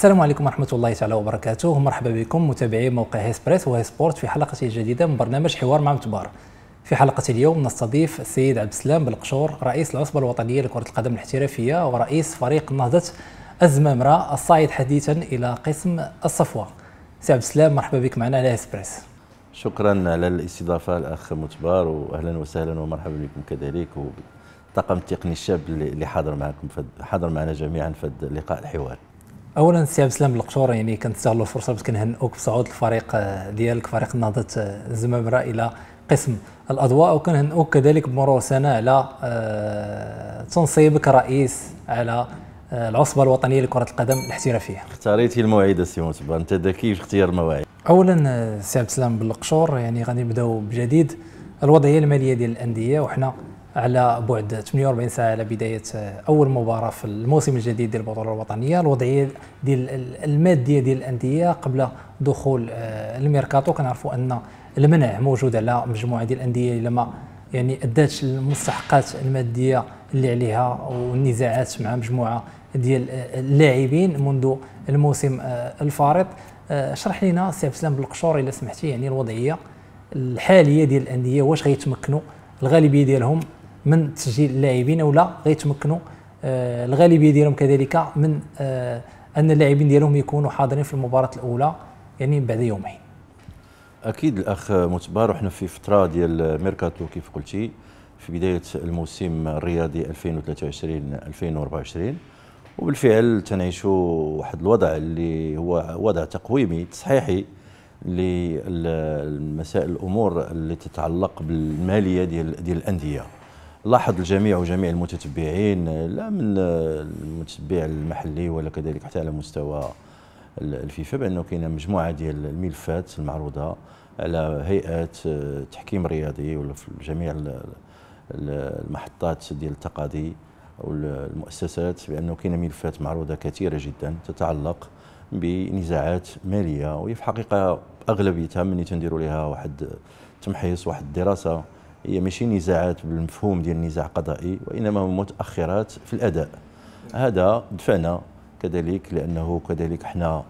السلام عليكم ورحمة الله تعالى وبركاته مرحبا بكم متابعي موقع هيسبريس وهيسبورت في حلقة جديدة من برنامج حوار مع متبار في حلقة اليوم نستضيف السيد عبد السلام بالقشور رئيس العصبة الوطنية لكرة القدم الاحترافية ورئيس فريق نهضة الزمامرة الصعيد حديثا إلى قسم الصفوة سي عبد السلام مرحبا بك معنا على هيسبريس شكرا على الاستضافة الأخ متبار وأهلا وسهلا ومرحبا بكم كذلك والطاقم التقني الشاب اللي حاضر معكم حاضر معنا جميعا في اللقاء الحوار اولا سي عبد السلام القشور يعني كنستغلوا الفرصه باش كنهنئوك بصعود الفريق آه، ديالك فريق نهضه آه، الزمامره الى قسم الاضواء وكنهنئوك كذلك بمرور سنه على آه، تنصيبك رئيس على العصبه الوطنيه لكره القدم الاحترافيه. اختاريتي الموعد سي مصبا انت ذكي في اختيار المواعيد. اولا سي عبد السلام بالقشور يعني غادي نبداو بجديد الوضعيه الماليه ديال الانديه وحنا على بعد 48 ساعه على بدايه اول مباراه في الموسم الجديد ديال البطوله الوطنيه الوضعيه ديال الماديه ديال الانديه قبل دخول آه، الميركاتو كنعرفوا ان المنع موجود على مجموعه ديال الانديه لما ما يعني اداتش المستحقات الماديه اللي عليها والنزاعات مع مجموعه ديال آه، اللاعبين منذ الموسم آه، الفارط اشرح لنا سي عبد السلام بالقشور الا سمحتي يعني الوضعيه الحاليه ديال الانديه واش غيتمكنوا الغالبيه ديالهم من تسجيل اللاعبين ولا غيتمكنوا آه الغالبيه ديالهم كذلك من آه ان اللاعبين ديالهم يكونوا حاضرين في المباراه الاولى يعني بعد يومين اكيد الاخ متبار وحنا في فتره ديال ميركاتو كيف قلتي في بدايه الموسم الرياضي 2023 2024 وبالفعل تنعيشوا واحد الوضع اللي هو وضع تقويمي تصحيحي للمسائل الامور اللي تتعلق بالماليه ديال ديال الانديه لاحظ الجميع وجميع المتتبعين لا من المتتبع المحلي ولا كذلك حتى على مستوى الفيفا بانه كاينه مجموعه ديال الملفات المعروضه على هيئات آه، تحكيم رياضي ولا في جميع المحطات ديال التقاضي والمؤسسات بانه كاينه ملفات معروضه كثيره جدا تتعلق بنزاعات ماليه وهي في الحقيقه اغلبيتها ملي تنديروا لها واحد تمحيص واحد الدراسه هي ماشي نزاعات بالمفهوم ديال النزاع قضائي وانما متاخرات في الاداء هذا دفعنا كذلك لانه كذلك حنا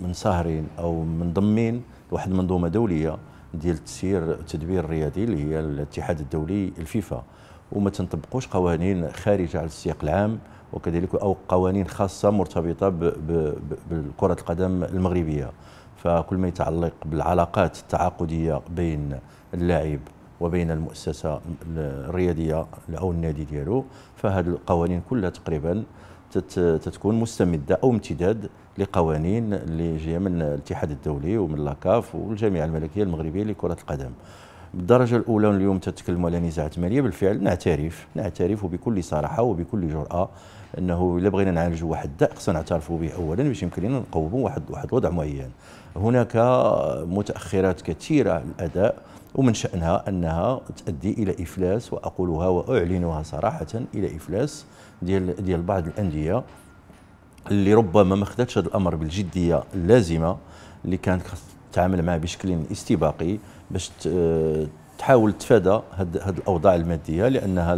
من ساهرين او منضمين لواحد المنظومه دوليه ديال التسيير التدبير الرياضي اللي هي الاتحاد الدولي الفيفا وما تنطبقوش قوانين خارجه على السياق العام وكذلك او قوانين خاصه مرتبطه بكره القدم المغربيه فكل ما يتعلق بالعلاقات التعاقديه بين اللاعب وبين المؤسسه الرياضيه او النادي ديالو فهذه القوانين كلها تقريبا تتكون مستمده او امتداد لقوانين اللي جايه من الاتحاد الدولي ومن لاكاف والجامعه الملكيه المغربيه لكره القدم بالدرجه الاولى اليوم تتكلموا على نزاعات ماليه بالفعل نعترف نعترف بكل صراحه وبكل جراه انه الا بغينا نعالجوا واحد الداء خصنا نعترفوا به اولا باش يمكن لنا نقوموا واحد واحد الوضع معين هناك متأخرات كثيرة الأداء ومن شأنها أنها تؤدي إلى إفلاس وأقولها وأعلنها صراحة إلى إفلاس ديال ديال بعض الأندية اللي ربما ما خدتش هذا الأمر بالجدية اللازمة اللي كانت تتعامل معه بشكل استباقي باش تحاول تفادى هاد, هاد الاوضاع الماديه لانها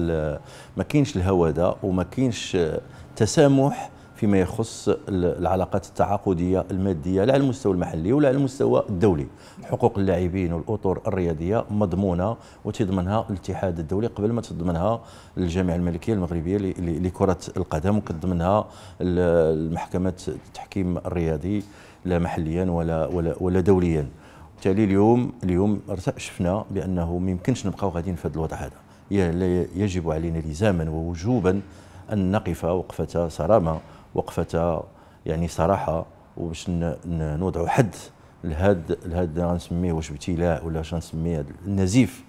ما كاينش الهواده وما كاينش تسامح فيما يخص العلاقات التعاقديه الماديه لا على المستوى المحلي ولا على المستوى الدولي حقوق اللاعبين والاطر الرياضيه مضمونه وتضمنها الاتحاد الدولي قبل ما تضمنها الجامعه الملكيه المغربيه لكره القدم وكتضمنها المحكمه التحكيم الرياضي لا محليا ولا ولا ولا دوليا بالتالي اليوم اليوم شفنا بانه ما يمكنش نبقاو غاديين في هذا الوضع هذا يجب علينا لزاما ووجوبا ان نقف وقفه صرامه وقفه يعني صراحه وباش نوضعوا حد لهذا لهذا غنسميه واش ابتلاء ولا واش غنسميه النزيف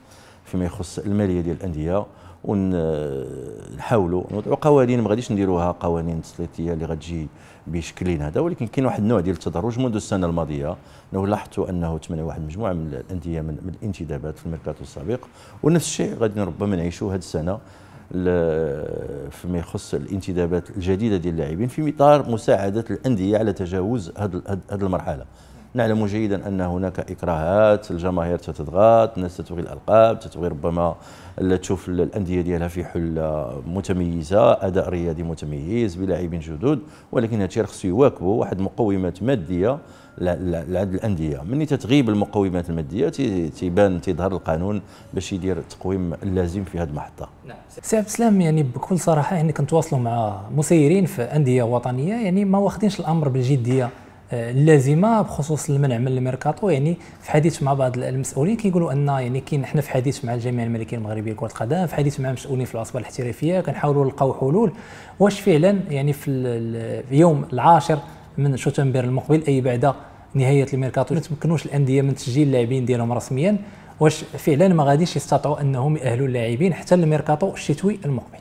فيما يخص الماليه ديال الانديه ونحاولوا نوضعوا قوانين ما غاديش نديروها قوانين تسليطيه اللي غتجي بشكل هذا ولكن كاين واحد النوع ديال التدرج منذ السنه الماضيه انه لاحظتوا انه تمنى واحد المجموعه من الانديه من الانتدابات في الميركاتو السابق ونفس الشيء غادي ربما نعيشوا هذه السنه فيما يخص الانتدابات الجديده ديال اللاعبين في اطار مساعده الانديه على تجاوز هذه المرحله نعلم جيدا ان هناك اكراهات الجماهير تتضغط الناس تتبغي الالقاب تتبغي ربما تشوف الانديه ديالها في حله متميزه اداء رياضي متميز بلاعبين جدد ولكن هادشي خصو يواكبوا واحد مقومات ماديه لعدد الانديه ملي تتغيب المقومات الماديه تيبان تيظهر القانون باش يدير التقويم اللازم في هذه المحطه نعم سي عبد السلام يعني بكل صراحه يعني كنتواصلوا مع مسيرين في انديه وطنيه يعني ما واخدينش الامر بالجديه آه، اللازمه بخصوص المنع من الميركاتو يعني في حديث مع بعض المسؤولين كيقولوا ان يعني كاين حنا في حديث مع الجامعه الملكيه المغربيه لكره القدم في حديث مع مسؤولين في العصبه الاحترافيه كنحاولوا نلقاو حلول واش فعلا يعني في, اليوم العاشر من شتنبر المقبل اي بعد نهايه الميركاتو ما تمكنوش الانديه من تسجيل اللاعبين ديالهم رسميا واش فعلا ما غاديش يستطيعوا انهم ياهلوا اللاعبين حتى الميركاتو الشتوي المقبل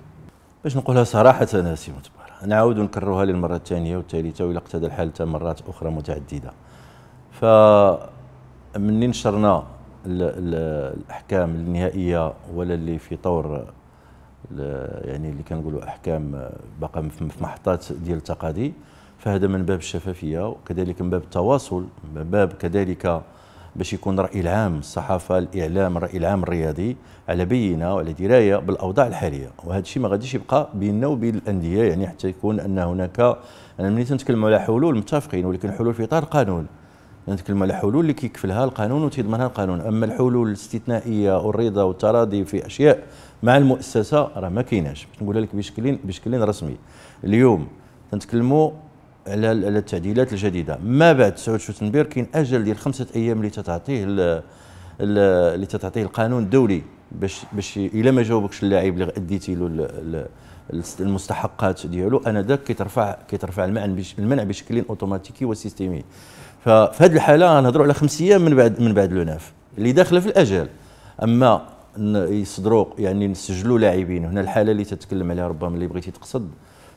باش نقولها صراحه سي متبار نعاود نكررها للمره الثانيه والثالثه والا اقتدى الحال حتى مرات اخرى متعدده ف ملي نشرنا الاحكام النهائيه ولا اللي في طور يعني اللي كنقولوا احكام باقا في محطات ديال التقاضي فهذا من باب الشفافيه وكذلك من باب التواصل من باب كذلك باش يكون الراي العام الصحافه الاعلام الراي العام الرياضي على بينه وعلى درايه بالاوضاع الحاليه وهذا الشيء ما غاديش يبقى بيننا وبين الانديه يعني حتى يكون ان هناك انا ملي تنتكلم على حلول متفقين ولكن حلول في اطار قانون نتكلم على حلول اللي كيكفلها القانون وتضمنها القانون اما الحلول الاستثنائيه والرضا والتراضي في اشياء مع المؤسسه راه ما كايناش باش نقولها لك بشكل بشكل رسمي اليوم تنتكلموا على التعديلات الجديده ما بعد سعود شوتنبير كاين اجل ديال خمسه ايام اللي تتعطيه اللي تتعطيه القانون الدولي باش باش الا ما جاوبكش اللاعب اللي اديتي له المستحقات ديالو انذاك كيترفع كيترفع المنع المنع بشكل اوتوماتيكي وسيستيمي ففي هذه الحاله غنهضروا على خمس ايام من بعد من بعد لوناف اللي داخله في الاجل اما يصدروا يعني نسجلوا لاعبين هنا الحاله اللي تتكلم عليها ربما اللي بغيتي تقصد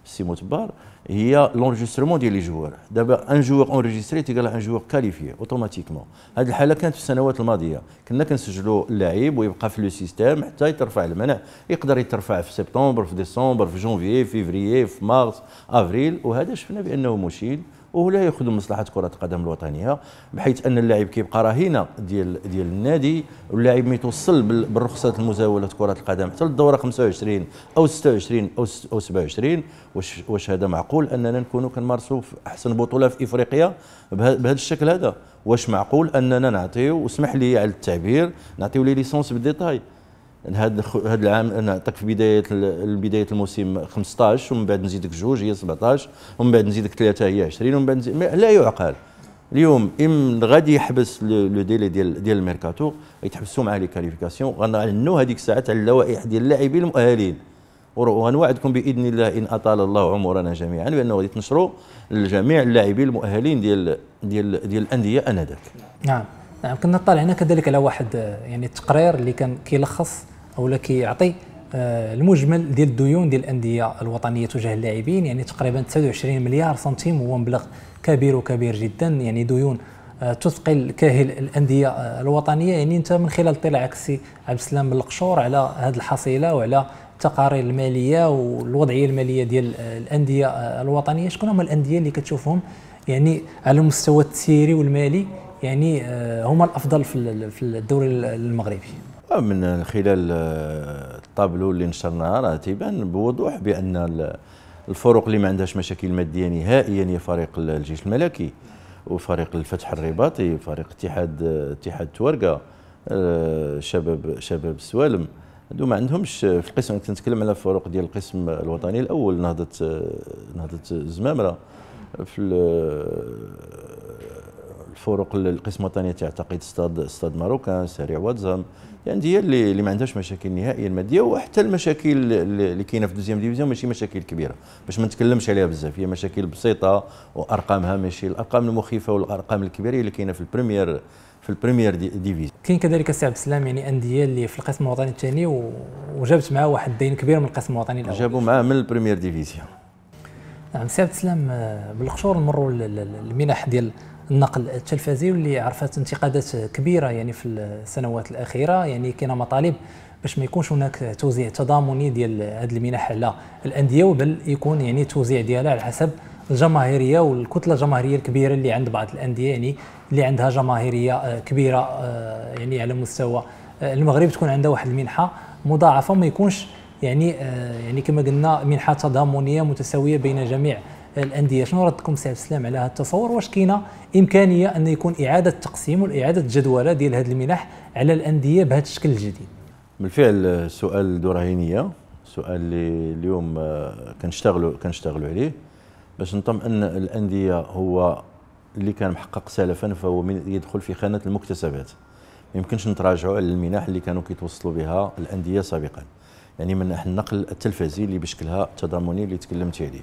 سي متبار هي لونجسترمون ديال لي جوار دابا ان جوار اونجستري تيقال ان جوار كاليفي اوتوماتيكمون هاد الحاله كانت في السنوات الماضيه كنا كنسجلوا اللاعب ويبقى في لو سيستيم حتى يترفع المنع يقدر يترفع في سبتمبر في ديسمبر في جونفي في فيفريي في مارس افريل وهذا شفنا بانه مشيل وهو لا يخدم مصلحه كره القدم الوطنيه بحيث ان اللاعب كيبقى رهينه ديال ديال النادي واللاعب ما يتوصل بالرخصه المزاوله كره القدم حتى للدوره 25 او 26 او او 27 واش واش هذا معقول اننا نكونوا كنمارسوا احسن بطوله في افريقيا بهذا الشكل هذا واش معقول اننا نعطيو واسمح لي على التعبير نعطيو لي ليسونس بالديتاي يعني هاد هاد العام انا نعطيك في بدايه بدايه الموسم 15 ومن بعد نزيدك جوج هي 17 ومن بعد نزيدك ثلاثه هي 20 ومن بعد نزيد لا يعقل اليوم ام غادي يحبس لو ديلي ديال ديال الميركاتو يتحبسوا مع لي كاليفيكاسيون غنعلنوا هذيك الساعه على اللوائح ديال اللاعبين المؤهلين وغنوعدكم باذن الله ان اطال الله عمرنا جميعا بانه غادي تنشروا لجميع اللاعبين المؤهلين ديال ديال ديال الانديه انذاك. نعم نعم كنا طالعنا كذلك على واحد يعني التقرير اللي كان كيلخص ولا كيعطي آه، المجمل ديال الديون ديال الانديه الوطنيه تجاه اللاعبين يعني تقريبا 29 مليار سنتيم هو مبلغ كبير وكبير جدا يعني ديون آه، تثقل كاهل الانديه الوطنيه يعني انت من خلال اطلاعك سي عبد السلام القشور على هذه الحصيله وعلى التقارير الماليه والوضعيه الماليه ديال آه، الانديه الوطنيه شكون هما الانديه اللي كتشوفهم يعني على المستوى التسيري والمالي يعني هما الافضل في الدوري المغربي آه، من خلال آه، الطابلو اللي نشرناه راه تيبان بوضوح بان الفرق اللي ما عندهاش مشاكل ماديه نهائيا هي فريق الجيش الملكي وفريق الفتح الرباطي فريق اتحاد اتحاد تورقه آه، شباب شباب السوالم هادو ما عندهمش في القسم كنتكلم على الفروق ديال القسم الوطني الاول نهضه نهضه الزمامره في الفرق القسم الوطني تعتقد استاد استاد ماروكان سريع واتزام الانديه يعني اللي, اللي ما عندهاش مشاكل نهائيا ماديه وحتى المشاكل اللي كاينه في الدوزيام ديفيزيون ماشي مشاكل كبيره باش ما نتكلمش عليها بزاف هي مشاكل بسيطه وارقامها ماشي الارقام المخيفه والارقام الكبيره اللي كاينه في البريمير في البريمير ديفيزيون كاين كذلك السي عبد السلام يعني انديه اللي في القسم الوطني الثاني وجابت معاه واحد الدين كبير من القسم الوطني الاول جابوا معاه من البريمير ديفيزيون نعم سي عبد السلام آه، بالقشور نمروا للمنح ديال النقل التلفزي واللي عرفت انتقادات كبيره يعني في السنوات الاخيره يعني كاينه مطالب باش ما يكونش هناك توزيع تضامني ديال هذه المنح على الانديه وبل يكون يعني التوزيع ديالها على حسب الجماهيريه والكتله الجماهيريه الكبيره اللي عند بعض الانديه يعني اللي عندها جماهيريه آه، كبيره آه، يعني على مستوى آه، المغرب تكون عندها واحد المنحه مضاعفه ما يكونش يعني يعني كما قلنا منحه تضامنيه متساويه بين جميع الانديه شنو ردكم سي عبد السلام على هذا التصور واش كاينه امكانيه ان يكون اعاده تقسيم واعاده جدوله ديال هذه المنح على الانديه بهذا الشكل الجديد بالفعل سؤال دراهينيه سؤال اللي اليوم كنشتغلوا آه، كنشتغلوا عليه باش نطمئن الانديه هو اللي كان محقق سلفا فهو يدخل في خانه المكتسبات ما يمكنش نتراجعوا على المنح اللي كانوا كيتوصلوا بها الانديه سابقا يعني من النقل التلفزي اللي بشكلها التضامني اللي تكلمت عليه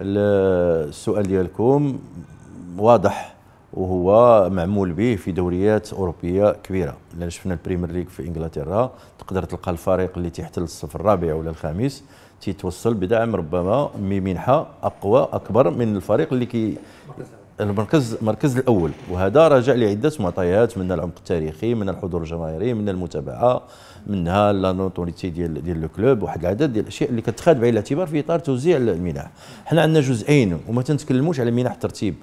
السؤال ديالكم واضح وهو معمول به في دوريات اوروبيه كبيره لان شفنا البريمير ليغ في انجلترا تقدر تلقى الفريق اللي تيحتل الصف الرابع ولا الخامس تيتوصل بدعم ربما منحه اقوى اكبر من الفريق اللي كي المركز المركز الاول وهذا راجع لعده معطيات من العمق التاريخي من الحضور الجماهيري من المتابعه منها لا نوتوريتي ديال ديال لو كلوب واحد العدد ديال الاشياء اللي كتخاد بعين الاعتبار في اطار توزيع المنح حنا عندنا جزئين وما تنتكلموش على منح الترتيب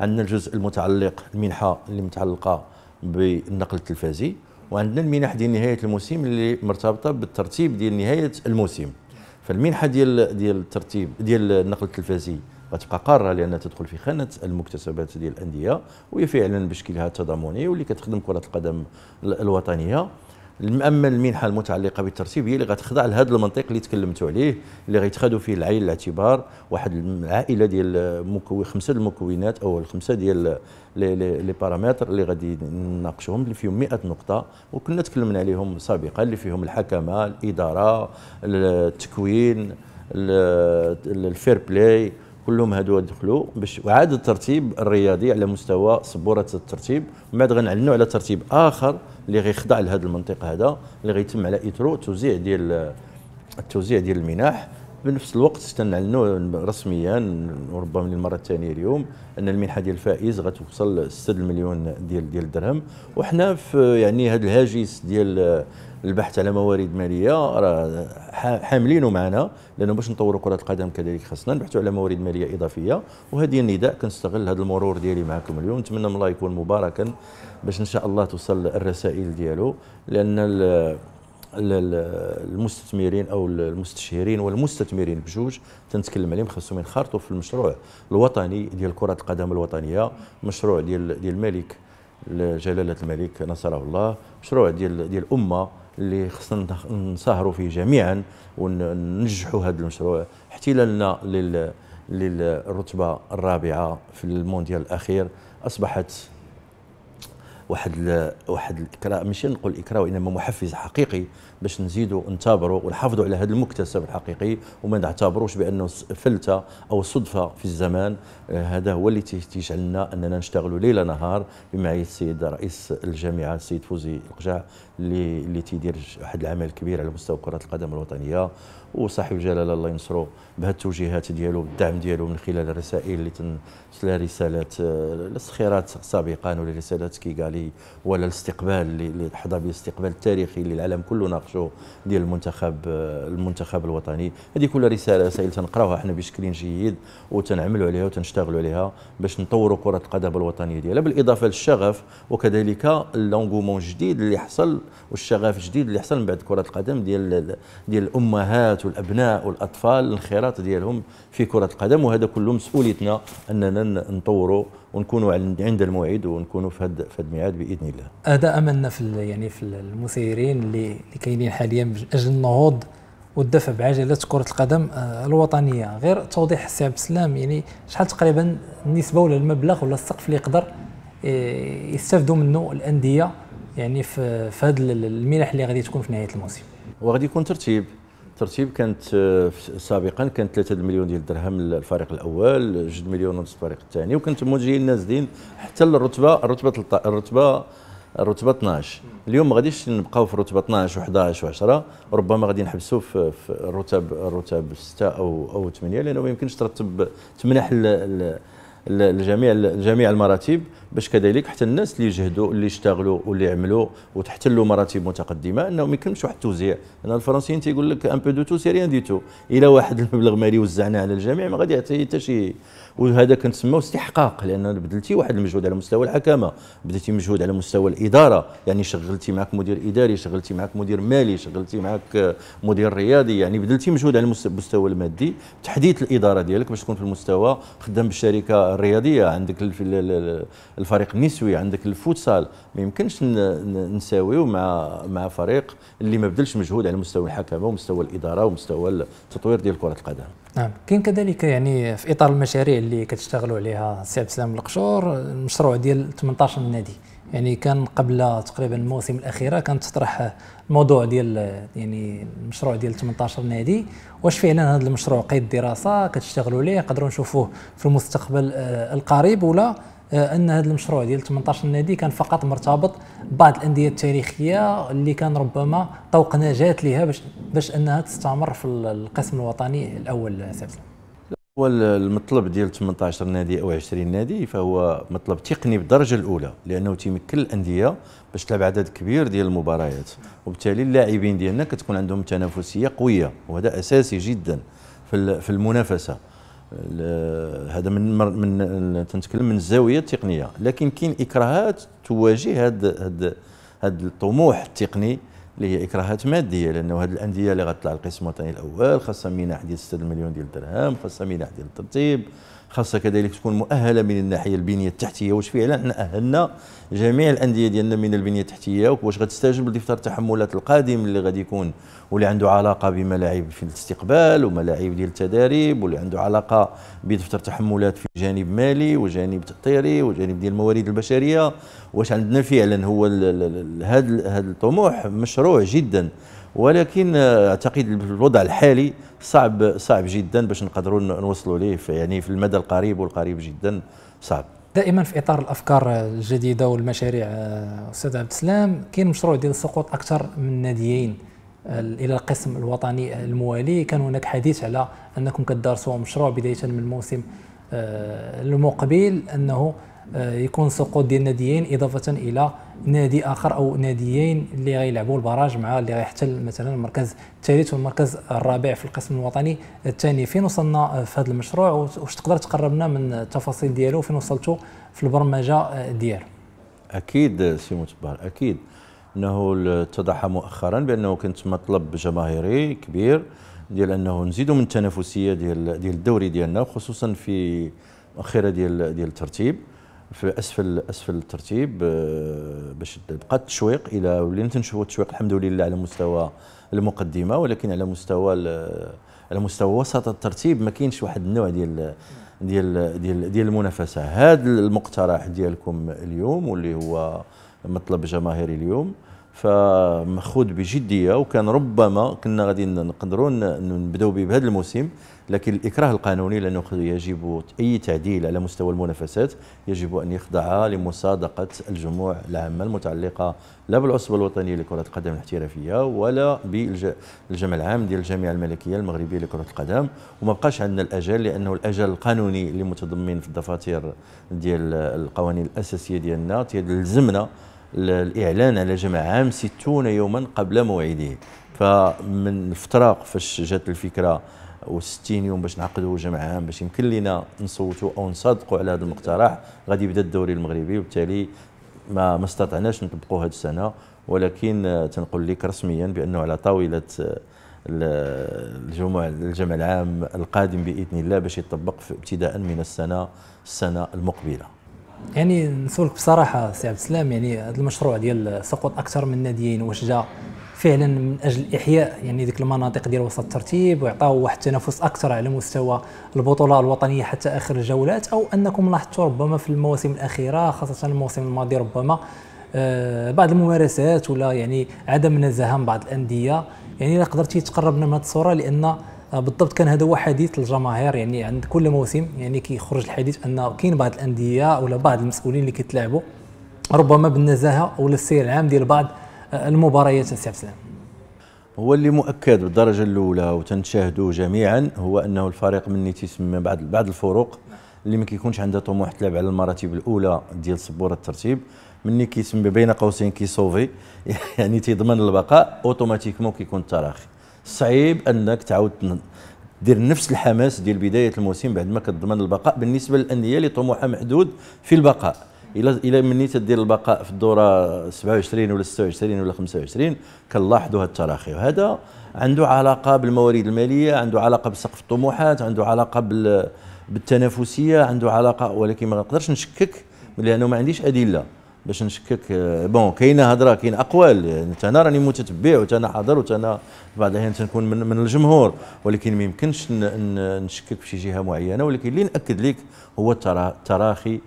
عندنا الجزء المتعلق المنحه اللي متعلقه بالنقل التلفازي وعندنا المنح ديال نهايه الموسم اللي مرتبطه بالترتيب ديال نهايه الموسم فالمنحه ديال ديال الترتيب ديال النقل التلفازي غتبقى قاره لان تدخل في خانه المكتسبات ديال الانديه وهي فعلا بشكلها تضامني واللي كتخدم كره القدم الوطنيه اما المنحه المتعلقه بالترتيب هي اللي غتخضع لهذا المنطق اللي تكلمتوا عليه اللي غيتخادوا فيه العين الاعتبار واحد العائله ديال مكو... خمسه المكونات او الخمسه ديال لي لي بارامتر اللي غادي نناقشهم اللي فيهم 100 نقطه وكنا تكلمنا عليهم سابقا اللي فيهم الحكمه الاداره التكوين الفير بلاي كلهم هادو دخلوا باش وعاد الترتيب الرياضي على مستوى سبوره الترتيب من بعد غنعلنوا على ترتيب اخر اللي غيخضع لهذا المنطق هذا اللي غيتم على اثرو توزيع ديال التوزيع ديال المنح بنفس الوقت تنعلنوا رسميا وربما للمره الثانيه اليوم ان المنحه ديال الفائز غتوصل 6 مليون ديال ديال الدرهم وحنا في يعني هذا الهاجس ديال البحث على موارد ماليه راه حاملينه معنا لانه باش نطوروا كره القدم كذلك خصنا نبحثوا على موارد ماليه اضافيه وهذه النداء كنستغل هذا المرور ديالي معكم اليوم نتمنى من الله يكون مباركا باش ان شاء الله توصل الرسائل ديالو لان المستثمرين او المستشهرين والمستثمرين بجوج تنتكلم عليهم خاصهم ينخرطوا في المشروع الوطني ديال كره القدم الوطنيه مشروع ديال ديال الملك جلاله الملك نصره الله مشروع ديال ديال الامه اللي خصنا نسهروا فيه جميعا وننجحوا هذا المشروع احتلالنا لل للرتبه الرابعه في المونديال الاخير اصبحت واحد واحد الاكراه ماشي نقول اكراه وانما محفز حقيقي باش نزيدوا نتابروا ونحافظوا على هذا المكتسب الحقيقي وما نعتبروش بانه فلته او صدفه في الزمان آه، هذا هو اللي تيجعلنا اننا نشتغلوا ليل نهار بمعيه السيد رئيس الجامعه السيد فوزي القجاع اللي اللي تيدير واحد العمل كبير على مستوى كره القدم الوطنيه وصاحب الجلاله الله ينصرو بهذه التوجيهات ديالو بالدعم ديالو من خلال الرسائل اللي تنسلا رسالات آه، الاستخيرات سابقا ولا رسالات كيغالي ولا الاستقبال اللي حظى بالاستقبال التاريخي اللي العالم كله ناقشو ديال المنتخب آه، المنتخب الوطني هذه كلها رساله رسائل تنقراوها احنا بشكل جيد وتنعملوا عليها وتنشتغلوا عليها باش نطوروا كره القدم الوطنيه ديالها بالاضافه للشغف وكذلك اللونغومون الجديد اللي حصل والشغف الجديد اللي حصل من بعد كره القدم ديال ديال الامهات والابناء والأطفال الانخراط ديالهم في كرة القدم وهذا كله مسؤوليتنا أننا نطوروا ونكونوا عند الموعد ونكونوا في هذا في الميعاد باذن الله. هذا املنا في يعني في المسيرين اللي اللي كاينين حاليا من اجل النهوض والدفع بعجله كره القدم آه، الوطنيه غير توضيح السي عبد السلام يعني شحال تقريبا النسبه ولا المبلغ ولا السقف اللي يقدر آه، يستافدوا منه الانديه يعني في هذه المنح اللي غادي تكون في نهايه الموسم. وغادي يكون ترتيب الترتيب كانت آه، سابقا كانت 3 مليون ديال الدرهم للفريق الاول 2 مليون ونص الفريق الثاني وكنت موجهين نازلين حتى للرتبه الرتبه الرتبه الرتبه 12 اليوم ما غاديش نبقاو في الرتبه 12 و11 و10 ربما غادي نحبسوا في, في الرتب الرتب 6 او او 8 لانه ما يمكنش ترتب تمنح لجميع جميع المراتب باش كذلك حتى الناس اللي يجهدوا اللي يشتغلوا واللي يعملوا وتحتلوا مراتب متقدمه انه ما واحد التوزيع انا الفرنسيين تيقول لك ان بو دو تو سي ريان دي تو الى واحد المبلغ مالي وزعناه على الجميع ما غادي يعطي حتى شي وهذا كنسموه استحقاق لان بذلتي واحد المجهود على مستوى الحكامه بذلتي مجهود على مستوى الاداره يعني شغلتي معك مدير اداري شغلتي معك مدير مالي شغلتي معك آه، مدير رياضي يعني بذلتي مجهود على المستوى المادي تحديث الاداره ديالك باش تكون في المستوى خدام بالشركه الرياضيه عندك الفريق النسوي عندك الفوتسال ما يمكنش نساويو مع مع فريق اللي ما بذلش مجهود على مستوى الحكامه ومستوى الاداره ومستوى التطوير ديال كره القدم نعم كاين كذلك يعني في اطار المشاريع اللي كتشتغلوا عليها سي عبد السلام القشور المشروع ديال 18 نادي يعني كان قبل تقريبا الموسم الاخيره كانت تطرح الموضوع ديال يعني المشروع ديال 18 نادي واش فعلا هذا المشروع قيد دراسه كتشتغلوا عليه نقدروا نشوفوه في المستقبل آه، القريب ولا آه، ان هذا المشروع ديال 18 نادي كان فقط مرتبط ببعض الانديه التاريخيه اللي كان ربما طوق نجاه لها باش باش انها تستمر في القسم الوطني الاول سيف والمطلب ديال 18 نادي او 20 نادي فهو مطلب تقني بالدرجه الاولى لانه تيمكن الانديه باش تلعب عدد كبير ديال المباريات وبالتالي اللاعبين ديالنا كتكون عندهم تنافسيه قويه وهذا اساسي جدا في المنافسه هذا من من تنتكلم من الزاويه التقنيه لكن كاين اكراهات تواجه هذا هذا هذا الطموح التقني اللي هي اكراهات ماديه لانه هذه الانديه اللي غتطلع القسم الوطني الاول خاصها منح ديال 6 مليون ديال الدرهم خاصها منح ديال الترتيب خاصه كذلك تكون مؤهله من الناحيه البنيه التحتيه واش فعلا احنا اهلنا جميع الانديه ديالنا من البنيه التحتيه واش غتستجب لدفتر التحملات القادم اللي غادي يكون واللي عنده علاقه بملاعب في الاستقبال وملاعب ديال التدريب واللي عنده علاقه بدفتر تحملات في جانب مالي وجانب تاطيري وجانب ديال الموارد البشريه واش عندنا فعلا هو هذا الطموح مشروع جدا ولكن آه، اعتقد الوضع الحالي صعب صعب جدا باش نقدروا نوصلوا ليه يعني في المدى القريب والقريب جدا صعب دائما في اطار الافكار الجديده والمشاريع آه، استاذ عبد السلام كاين مشروع ديال سقوط اكثر من ناديين الى القسم الوطني الموالي كان هناك حديث على انكم كدارسوا مشروع بدايه من الموسم آه، المقبل انه آه، يكون سقوط ديال ناديين اضافه الى نادي اخر او ناديين اللي غيلعبوا البراج مع اللي غيحتل مثلا المركز الثالث والمركز الرابع في القسم الوطني الثاني فين وصلنا في هذا المشروع واش تقدر تقربنا من التفاصيل ديالو فين وصلتوا في البرمجه ديالو اكيد سي متبار اكيد انه اتضح مؤخرا بانه كان تم طلب جماهيري كبير ديال انه نزيدوا من التنافسيه ديال ديال الدوري ديالنا وخصوصا في اخيره ديال ديال الترتيب في اسفل اسفل الترتيب آه، باش بقى التشويق الى ولينا تنشوفوا التشويق الحمد لله على مستوى المقدمه ولكن على مستوى على مستوى وسط الترتيب ما كاينش واحد النوع ديال ديال ديال ديال المنافسه هذا المقترح ديالكم اليوم واللي هو مطلب جماهيري اليوم فمخوض بجديه وكان ربما كنا غادي نقدروا نبداو به بهذا الموسم لكن الإكراه القانوني لأنه يجب أي تعديل على مستوى المنافسات يجب أن يخضع لمصادقة الجموع العامة المتعلقة لا بالعصبة الوطنية لكرة القدم الاحترافية ولا بالجمع العام ديال الجامعة الملكية المغربية لكرة القدم وما بقاش عندنا الأجل لأنه الأجل القانوني اللي متضمن في الدفاتر ديال القوانين الأساسية ديالنا تيلزمنا الإعلان على جمع عام 60 يوما قبل موعده فمن الفترة فاش جات الفكرة و60 يوم باش نعقدوا جمع عام باش يمكن لنا نصوتوا او نصادقوا على هذا المقترح غادي يبدا الدوري المغربي وبالتالي ما ما استطعناش نطبقوا هذه السنه ولكن آه، تنقول لك رسميا بانه على طاوله آه، الجمع الجمع العام القادم باذن الله باش يطبق ابتداء من السنه السنه المقبله يعني نسولك بصراحه سي عبد السلام يعني هذا المشروع ديال سقوط اكثر من ناديين واش جا فعلا من اجل احياء يعني ديك المناطق ديال وسط الترتيب واعطاو واحد التنافس اكثر على مستوى البطوله الوطنيه حتى اخر الجولات او انكم لاحظتوا ربما في المواسم الاخيره خاصه الموسم الماضي ربما آه، بعض الممارسات ولا يعني عدم نزاهه من بعض الانديه يعني الا قدرتي تقربنا من هذه الصوره لان آه، بالضبط كان هذا هو حديث الجماهير يعني عند كل موسم يعني كيخرج الحديث ان كاين بعض الانديه ولا بعض المسؤولين اللي كيتلاعبوا ربما بالنزاهه ولا السير العام ديال بعض المباريات سي عبد هو اللي مؤكد بالدرجه الاولى وتنشاهدوا جميعا هو انه الفريق من تسمى بعض بعض الفروق اللي ما كيكونش عندها طموح تلعب على المراتب الاولى ديال سبوره الترتيب مني كيسمى بين قوسين كيسوفي يعني تيضمن البقاء اوتوماتيكمون كيكون التراخي صعيب انك تعاود دير نفس الحماس ديال بدايه الموسم بعد ما كتضمن البقاء بالنسبه للانديه اللي طموحها محدود في البقاء الا الا مني تدير البقاء في الدوره 27 ولا 26 ولا 25 كنلاحظوا هذا التراخي وهذا عنده علاقه بالموارد الماليه عنده علاقه بسقف الطموحات عنده علاقه بالتنافسيه عنده علاقه ولكن ما نقدرش نشكك لانه ما عنديش ادله باش نشكك بون كاينه هضره كاين اقوال يعني انا راني متتبع وانا حاضر وانا بعض الاحيان تنكون من, من الجمهور ولكن ما يمكنش نشكك في شي جهه معينه ولكن اللي ناكد لك هو التراخي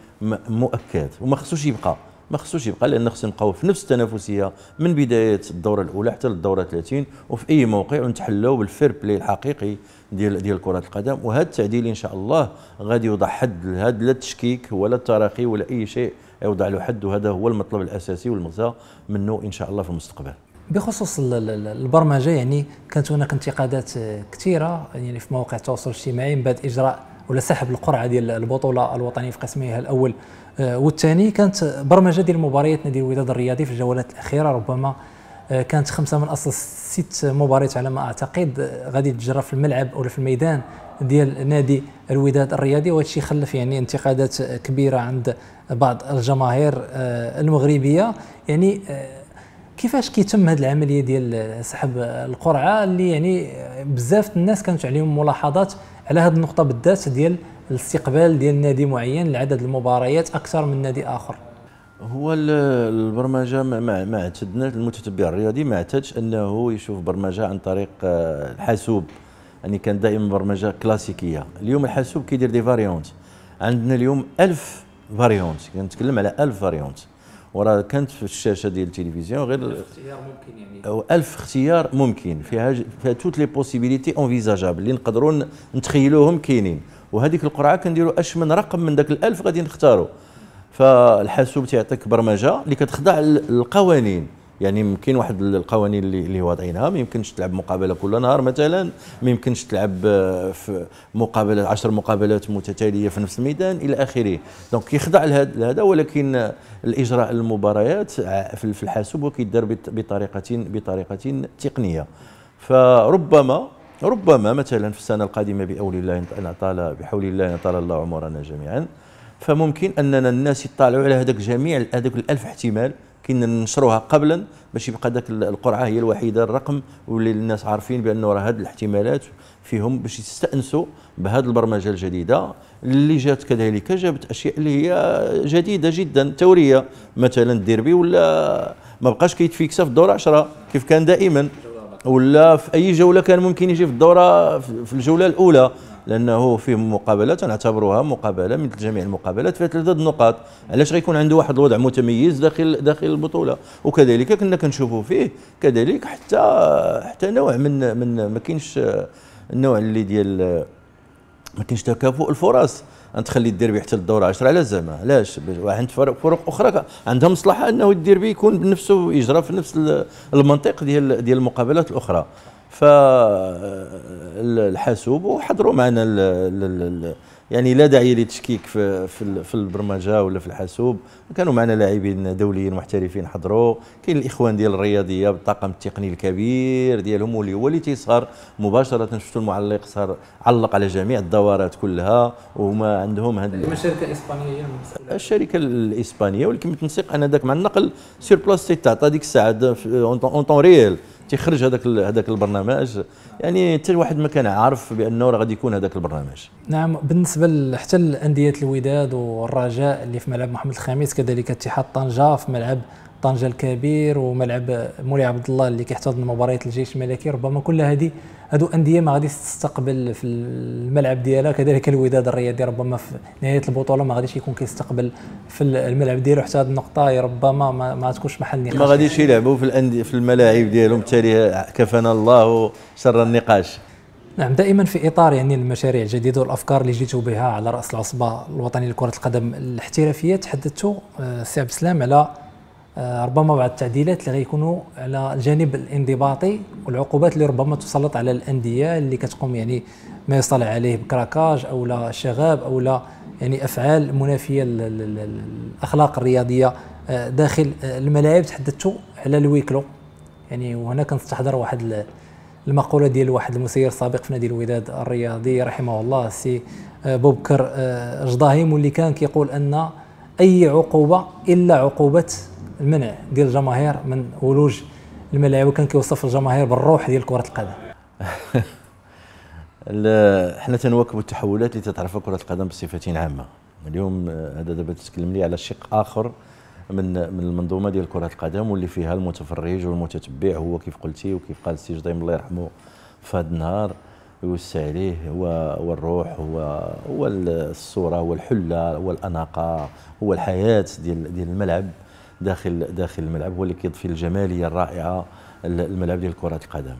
مؤكد وما خصوش يبقى ما خصوش يبقى لان خصنا نبقاو في نفس التنافسيه من بدايه الدوره الاولى حتى للدوره 30 وفي اي موقع ونتحلوا بالفير بلاي الحقيقي ديال ديال كره القدم وهذا التعديل ان شاء الله غادي يوضع حد لهذا لا التشكيك ولا التراخي ولا اي شيء يوضع له حد وهذا هو المطلب الاساسي والمغزى منه ان شاء الله في المستقبل بخصوص البرمجه يعني كانت هناك انتقادات كثيره يعني في مواقع التواصل الاجتماعي من بعد اجراء ولا سحب القرعه ديال البطوله الوطنيه في قسمها الاول آه، والثاني كانت برمجه ديال مباريات نادي الوداد الرياضي في الجولات الاخيره ربما آه، كانت خمسه من اصل ست مباريات على ما اعتقد آه، غادي تجرى في الملعب ولا في الميدان ديال نادي الوداد الرياضي وهذا الشيء خلف يعني انتقادات كبيره عند بعض الجماهير المغربيه يعني كيفاش كيتم هذه العمليه ديال سحب القرعه اللي يعني بزاف الناس كانت عليهم ملاحظات على هذه النقطه بالذات ديال الاستقبال ديال نادي معين لعدد المباريات اكثر من نادي اخر هو البرمجه ما ما اعتدنا المتتبع الرياضي ما اعتادش انه يشوف برمجه عن طريق آه، الحاسوب يعني كان دائما برمجه كلاسيكيه اليوم الحاسوب كيدير دي فاريونت عندنا اليوم 1000 فاريونت كنتكلم على 1000 فاريونت وراه كانت في الشاشه ديال التلفزيون غير ألف اختيار ممكن يعني أو ألف اختيار ممكن فيها فيها توت لي بوسيبيليتي انفيزاجابل اللي نقدروا نتخيلوهم كاينين وهذيك القرعه كنديروا اش من رقم من ذاك الألف غادي نختاروا فالحاسوب تيعطيك برمجه اللي كتخضع للقوانين يعني ممكن واحد القوانين اللي, اللي واضعينها ما يمكنش تلعب مقابله كل نهار مثلا ما يمكنش تلعب آه، في مقابله 10 مقابلات متتاليه في نفس الميدان الى اخره دونك يخضع لهذا ولكن الاجراء المباريات في الحاسوب وكيدار بطريقه بطريقه تقنيه فربما ربما مثلا في السنه القادمه باول الله ان طال بحول الله ان طال الله عمرنا جميعا فممكن اننا الناس يطالعوا على هذاك جميع هذاك الالف احتمال كي ننشروها قبلا باش يبقى داك القرعه هي الوحيده الرقم واللي الناس عارفين بانه راه هاد الاحتمالات فيهم باش يستانسوا بهذه البرمجه الجديده اللي جات كذلك جابت اشياء اللي هي جديده جدا توريه مثلا الديربي ولا ما بقاش كيتفيكسا في الدور 10 كيف كان دائما ولا في اي جوله كان ممكن يجي في الدوره في الجوله الاولى لانه فيه مقابله نعتبرها مقابله مثل جميع المقابلات فيها ثلاثه النقاط علاش غيكون عنده واحد الوضع متميز داخل داخل البطوله وكذلك كنا كنشوفوا فيه كذلك حتى حتى نوع من من ما كاينش النوع اللي ديال ما كاينش تكافؤ الفرص ان تخلي الديربي حتى الدورة 10 على زعما علاش عند فرق فرق اخرى عندها مصلحه انه الديربي يكون بنفسه يجرى في نفس المنطق ديال ديال المقابلات الاخرى فالحاسوب وحضروا معنا الـ الـ الـ يعني لا داعي للتشكيك في في, في البرمجه ولا في الحاسوب كانوا معنا لاعبين دوليين محترفين حضروا كاين الاخوان ديال الرياضيه بالطاقم التقني الكبير ديالهم واللي هو اللي تيسهر مباشره شفتوا المعلق صار علق على جميع الدورات كلها وما عندهم هاد الشركه الاسبانيه الشركه الاسبانيه ولكن متنسق انا ذاك مع النقل سير بلاس تيتعطى ديك الساعه اون طون ريال تيخرج هذاك هذاك البرنامج يعني حتى الواحد ما كان عارف بانه راه غادي يكون هذاك البرنامج نعم بالنسبه حتى لانديه الوداد والرجاء اللي في ملعب محمد الخامس كذلك اتحاد طنجه في ملعب طنجه الكبير وملعب مولي عبد الله اللي كيحتضن مباريات الجيش الملكي ربما كل هذه هادو انديه ما غاديش تستقبل في الملعب ديالها كذلك الوداد الرياضي ربما في نهايه البطوله ما غاديش يكون كيستقبل في الملعب ديالو حتى هذه النقطه ربما ما, ما تكونش محل نقاش ما غاديش يلعبوا في الانديه في الملاعب ديالهم بالتالي كفانا الله شر النقاش نعم دائما في اطار يعني المشاريع الجديده والافكار اللي جيتوا بها على راس العصبه الوطنيه لكره القدم الاحترافيه تحدثتوا آه، سي عبد السلام على آه، ربما بعض التعديلات اللي غيكونوا على الجانب الانضباطي والعقوبات اللي ربما تسلط على الانديه اللي كتقوم يعني ما يصطلح عليه بكراكاج او لا شغاب او لا يعني افعال منافيه للاخلاق الرياضيه آه، داخل آه، الملاعب تحدثتوا على الويكلو يعني وهنا كنستحضر واحد المقوله ديال واحد المسير السابق في نادي الوداد الرياضي رحمه الله السي بوبكر جضاهيم واللي كان كيقول ان اي عقوبه الا عقوبه المنع ديال الجماهير من ولوج الملاعب وكان كيوصف الجماهير بالروح ديال كره القدم حنا تنواكب التحولات اللي تتعرفها كره القدم بصفه عامه اليوم آه، هذا دابا تتكلم لي على شق اخر من من المنظومه ديال كره القدم واللي فيها المتفرج والمتتبع هو كيف قلتي وكيف قال السي جديم الله يرحمه في هذا النهار يوسع عليه هو هو الروح هو هو الصوره هو الحله هو الاناقه هو الحياه ديال ديال الملعب داخل داخل الملعب هو اللي كيضفي الجماليه الرائعه الملعب ديال كره القدم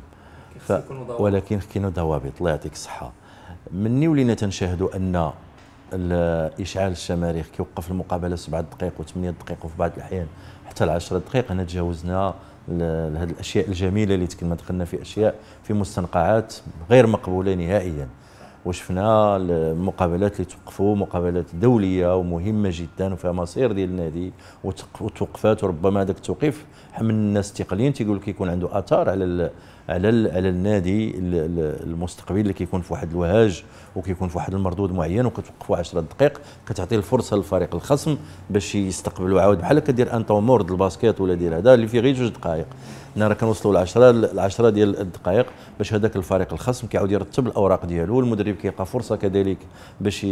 ف... ولكن كاينوا ضوابط الله يعطيك الصحه مني ولينا تنشاهدوا ان اشعال الشماريخ كيوقف المقابله سبعة دقائق و8 دقائق وفي بعض الاحيان حتى ل 10 دقائق انا تجاوزنا لهذه الاشياء الجميله اللي تكلمنا دخلنا في اشياء في مستنقعات غير مقبوله نهائيا وشفنا المقابلات اللي توقفوا مقابلات دوليه ومهمه جدا وفيها مصير ديال النادي وتوقفات وربما هذاك التوقيف حمل الناس التقليين تيقول لك يكون عنده اثار على الـ على الـ على النادي المستقبلي اللي كيكون في واحد الوهاج وكيكون في واحد المردود معين وكتوقفوا 10 دقائق كتعطي الفرصه للفريق الخصم باش يستقبلوا عاود بحال كدير انت مورد الباسكيت ولا دير هذا اللي فيه غير جوج دقائق راه كنوصلوا ل 10 ل 10 ديال الدقائق باش هذاك الفريق الخصم كيعاود يرتب الاوراق ديالو والمدرب كيلقى فرصه كذلك باش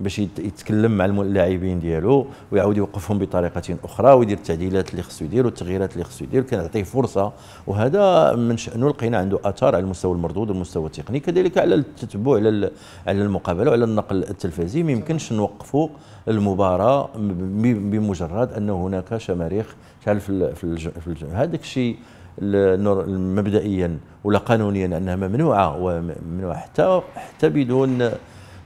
باش يتكلم مع اللاعبين ديالو ويعاود يوقفهم بطريقه اخرى ويدير التعديلات اللي خصو يدير والتغييرات اللي خصو يدير كنعطيه فرصه وهذا من شانه لقينا عنده اثار على المستوى المردود والمستوى التقني كذلك على التتبع على على المقابله وعلى النقل التلفزي ما يمكنش نوقفوا المباراه بمجرد انه هناك شماريخ شحال في هذاك الشيء مبدئيا ولا قانونيا انها ممنوعه وممنوعه حتى حتى بدون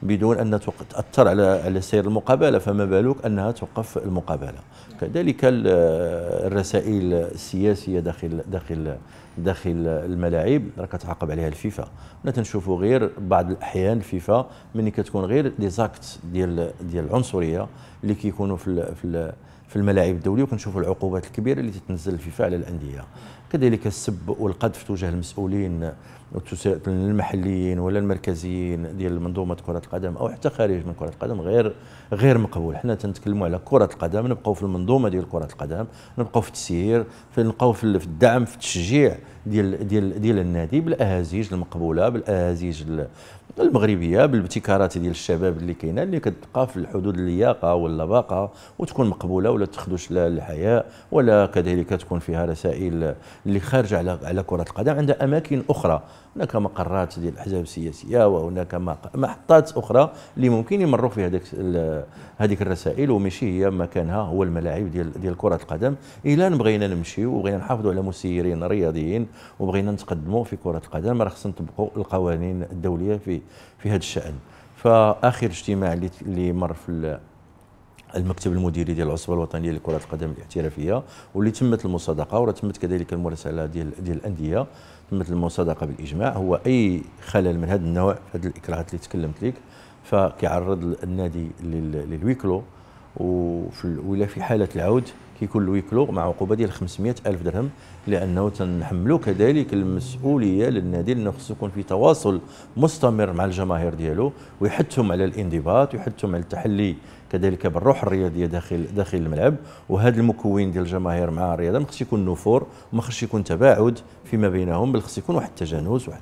بدون ان تاثر على على سير المقابله فما بالك انها توقف المقابله كذلك الرسائل السياسيه داخل داخل داخل الملاعب راه كتعاقب عليها الفيفا حنا تنشوفوا غير بعض الاحيان الفيفا ملي كتكون غير لي زاكت ديال ديال العنصريه اللي كيكونوا في في في الملاعب الدوليه وكنشوفوا العقوبات الكبيره اللي تتنزل الفيفا على الانديه كذلك السب والقذف تجاه المسؤولين المحليين ولا المركزيين ديال منظومه كره القدم او حتى خارج من كره القدم غير غير مقبول حنا تنتكلموا على كره القدم نبقاو في المنظومه ديال كره القدم نبقاو في التسيير نبقاو في الدعم في التشجيع ديال ديال ديال النادي بالاهازيج المقبوله بالاهازيج المغربيه بالابتكارات ديال الشباب اللي كاينه اللي كتبقى في الحدود اللياقه واللباقه وتكون مقبوله ولا تخدش الحياء ولا كذلك تكون فيها رسائل اللي خارجه على على كره القدم عندها اماكن اخرى هناك مقرات ديال الاحزاب السياسيه وهناك محطات اخرى اللي ممكن يمروا فيها هذيك هذيك الرسائل وماشي هي مكانها هو الملاعب ديال ديال كره القدم الا بغينا نمشيو وبغينا نحافظوا على مسيرين رياضيين وبغينا نتقدموا في كره القدم راه خصنا نطبقوا القوانين الدوليه في في هذا الشان فاخر اجتماع اللي مر في المكتب المديري ديال العصبه الوطنيه لكره القدم الاحترافيه واللي تمت المصادقه وراه تمت كذلك المراسله ديال ديال الانديه تمت المصادقه بالاجماع هو اي خلل من هذا النوع هذه الاكراهات اللي تكلمت لك فكيعرض النادي للويكلو ولا في حاله العود كيكون الويكلو مع عقوبه ديال 500 الف درهم لانه تنحملوا كذلك المسؤوليه للنادي لانه خصو يكون في تواصل مستمر مع الجماهير ديالو ويحثهم على الانضباط ويحثهم على التحلي كذلك بالروح الرياضيه داخل داخل الملعب وهذا المكون ديال الجماهير مع الرياضه ما خصش يكون نفور وما خصش يكون تباعد فيما بينهم بل خص يكون واحد التجانس واحد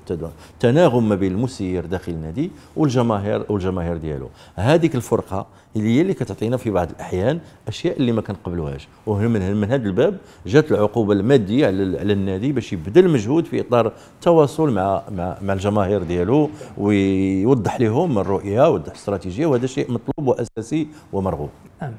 تناغم ما بين المسير داخل النادي والجماهير والجماهير ديالو هذيك الفرقه اللي هي اللي كتعطينا في بعض الاحيان اشياء اللي ما كنقبلوهاش ومن من هذا الباب جات العقوبه الماديه على, على النادي باش يبذل مجهود في اطار التواصل مع مع, مع الجماهير ديالو ويوضح لهم الرؤيه ويوضح الاستراتيجيه وهذا شيء مطلوب واساسي ومرغوب نعم.